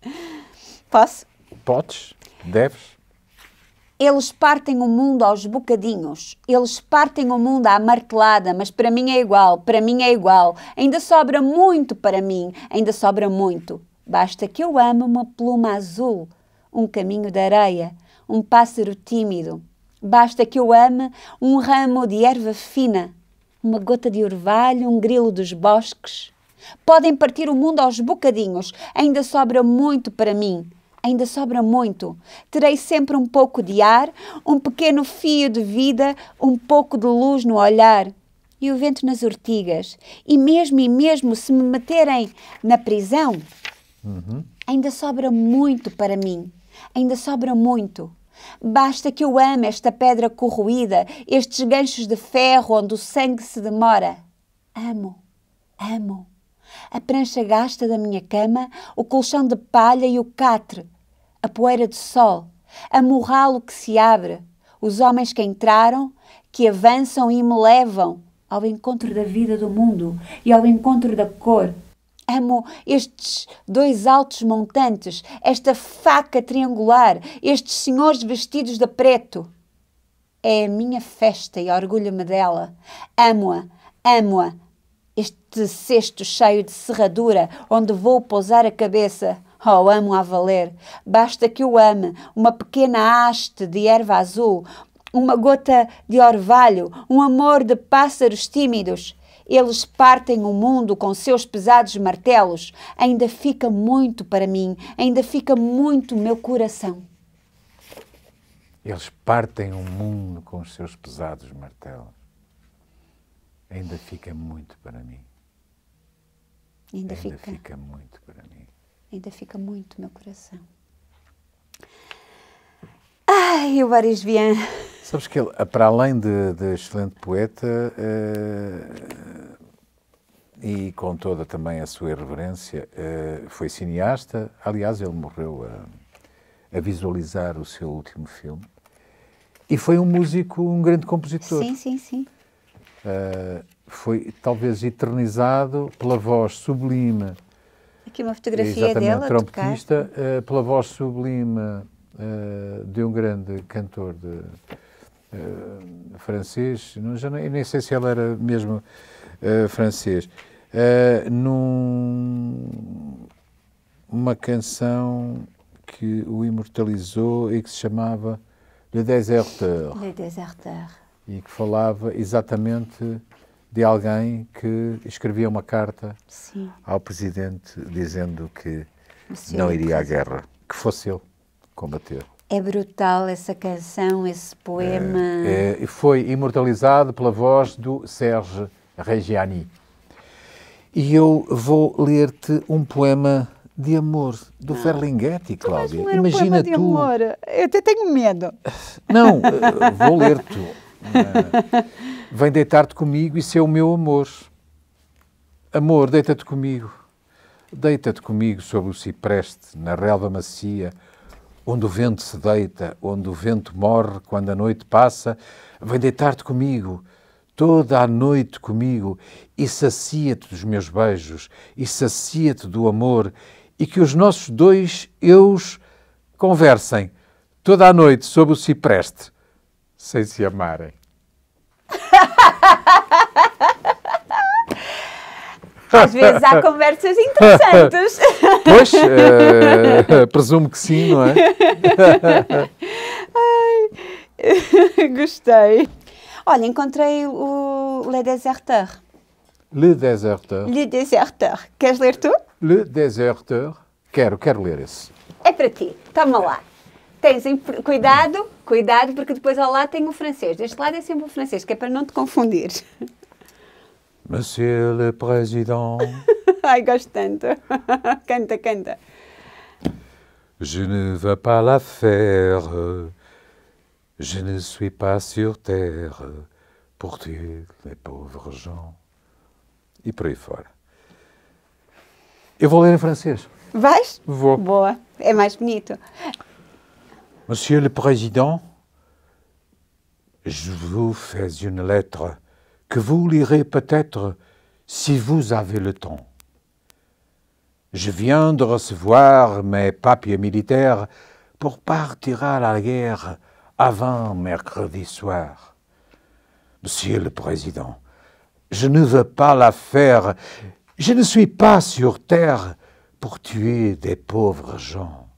<laughs> Posso? Podes, deves. Eles partem o mundo aos bocadinhos. Eles partem o mundo à martelada, mas para mim é igual, para mim é igual. Ainda sobra muito para mim, ainda sobra muito. Basta que eu ame uma pluma azul, um caminho de areia, um pássaro tímido. Basta que eu ame um ramo de erva fina, uma gota de orvalho, um grilo dos bosques. Podem partir o mundo aos bocadinhos, ainda sobra muito para mim. Ainda sobra muito. Terei sempre um pouco de ar, um pequeno fio de vida, um pouco de luz no olhar e o vento nas ortigas. E mesmo e mesmo se me meterem na prisão, uhum. ainda sobra muito para mim. Ainda sobra muito. Basta que eu ame esta pedra corroída, estes ganchos de ferro onde o sangue se demora. Amo, amo. A prancha gasta da minha cama, o colchão de palha e o catre, a poeira de sol, a morralo que se abre, os homens que entraram, que avançam e me levam ao encontro da vida do mundo e ao encontro da cor Amo estes dois altos montantes, esta faca triangular, estes senhores vestidos de preto. É a minha festa e orgulho-me dela. Amo-a, amo-a. Este cesto cheio de serradura onde vou pousar a cabeça. Oh, amo a valer. Basta que o ame uma pequena haste de erva azul, uma gota de orvalho, um amor de pássaros tímidos. Eles partem o mundo com seus pesados martelos. Ainda fica muito para mim, ainda fica muito meu coração. Eles partem o mundo com os seus pesados martelos. Ainda fica muito para mim. Ainda, ainda fica, fica muito para mim. Ainda fica muito meu coração. Ai, o Boris Vian. Sabes que ele, eh, para além de, de excelente poeta uh, e com toda também a sua irreverência, uh, foi cineasta. Aliás, ele morreu a, a, visualizar o seu último filme. E foi um músico, um grande compositor. Sim, sim, sim. Uh, foi talvez eternizado pela voz sublime. Aqui uma fotografia dela. Trompetista, tocar. pela voz sublime uh, de um grande cantor de, uh, francês, não, já nem sei se ele era mesmo uh, francês, num, canção que o imortalizou e que se chamava Le Déserteur. Le Déserteur. E que falava exatamente de alguém que escrevia uma carta Sim. ao presidente dizendo que não iria à guerra, que fosse ele combater. É brutal essa canção, esse poema. É, é, foi imortalizado pela voz do Serge Reggiani. E eu vou ler-te um poema de amor do não. Ah. Ferlinghetti, Cláudia. Tu Imagina um tu. De amor. Eu até tenho medo. Não, eh, vou ler-te. Vem deitar-te comigo, e é o meu amor. Amor, deita-te comigo. Deita-te comigo sobre o cipreste, na relva macia onde o vento se deita, onde o vento morre quando a noite passa, vem deitar-te comigo, toda a noite comigo, e sacia-te dos meus beijos, e sacia-te do amor, e que os nossos dois eus conversem toda a noite sob o cipreste, sem se amarem. Às vezes há conversas interessantes. <laughs> Pois, uh, <laughs> presumo que sim, não é? <laughs> Ai, gostei. Olha, encontrei o Le Deserteur. Le Deserteur. Le Deserteur. Queres ler tu? Le Deserteur. Quero, quero ler esse. É para ti. Toma lá. Tens cuidado, cuidado, porque depois ao lado tem o francês. Deste lado é sempre o francês, que é para não te confundir. Monsieur le Président. Ai gosto tanto. Je ne veux pas la faire. Je ne suis pas sur terre pour tuer les pauvres gens. Et pour aí fora. Eu vou ler em francês. Vais? Vou. Boa. É mais bonito. Monsieur le Président, je vous fais une lettre que vous lirez peut-être si vous avez le temps. Je viens de recevoir mes papiers militaires pour partir à la guerre avant mercredi soir. Monsieur le Président, je ne veux pas la faire. Je ne suis pas sur terre pour tuer des pauvres gens.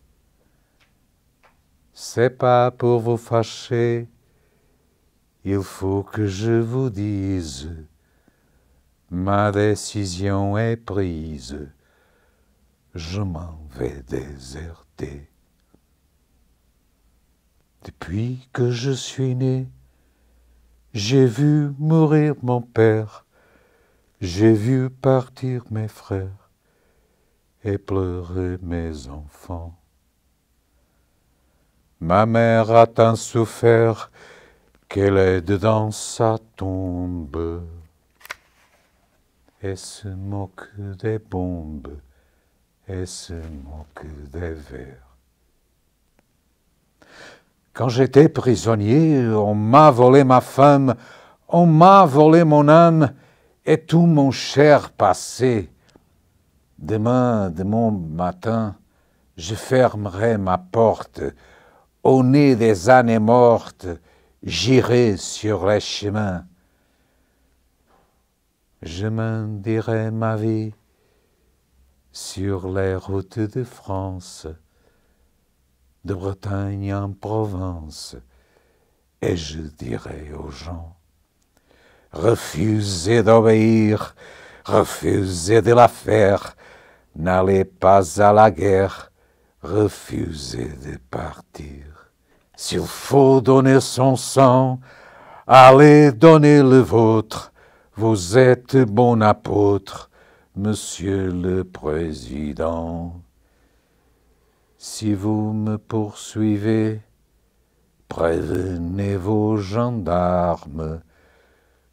C'est pas pour vous fâcher, il faut que je vous dise, ma décision est prise, je m'en vais déserter. Depuis que je suis né, j'ai vu mourir mon père, j'ai vu partir mes frères et pleurer mes enfants. Ma mère a tant souffert, qu'elle est dedans sa tombe et se moque des bombes et se moque des vers. Quand j'étais prisonnier, on m'a volé ma femme, on m'a volé mon âme et tout mon cher passé. Demain, demain matin, je fermerai ma porte au nez des années mortes j'irai sur les chemins. Je dirai ma vie sur les routes de France, de Bretagne en Provence, et je dirai aux gens, refusez d'obéir, refusez de la faire, n'allez pas à la guerre, refusez de partir. S'il faut donner son sang, allez donner le vôtre. Vous êtes bon apôtre, monsieur le président. Si vous me poursuivez, prévenez vos gendarmes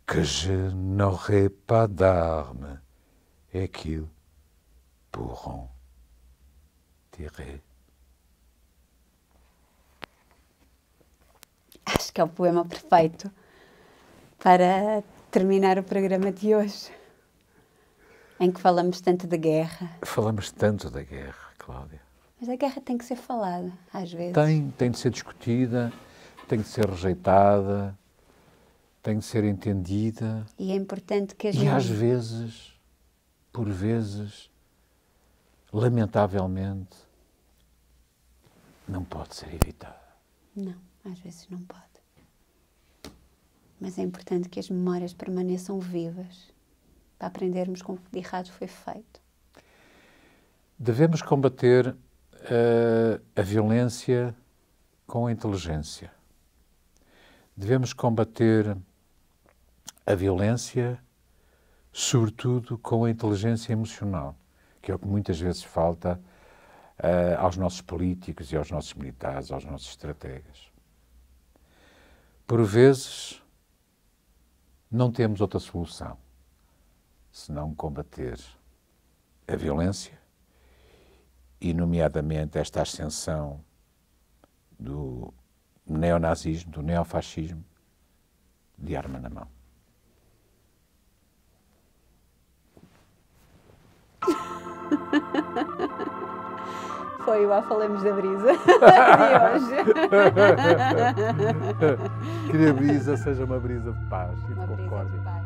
que je n'aurai pas d'armes et qu'ils pourront tirer. que é o poema perfeito para terminar o programa de hoje, em que falamos tanto da guerra. Falamos tanto da guerra, Cláudia. Mas a guerra tem que ser falada, às vezes. Tem, tem de ser discutida, tem de ser rejeitada, tem de ser entendida. E é importante que a gente. E às vezes, por vezes, lamentavelmente, não pode ser evitada. Não, às vezes não pode mas é importante que as memórias permaneçam vivas para aprendermos com o que de errado foi feito. Devemos combater uh, a violência com a inteligência. Devemos combater a violência, sobretudo com a inteligência emocional, que é o que muitas vezes falta uh, aos nossos políticos e aos nossos militares, aos nossos estrategas. Por vezes, não temos outra solução senão combater a violência e, nomeadamente, esta ascensão do neonazismo, do neofascismo, de arma na mão. <laughs> Foi o A Falamos da Brisa <laughs> de hoje. <laughs> que a brisa seja uma brisa de paz e de concórdia.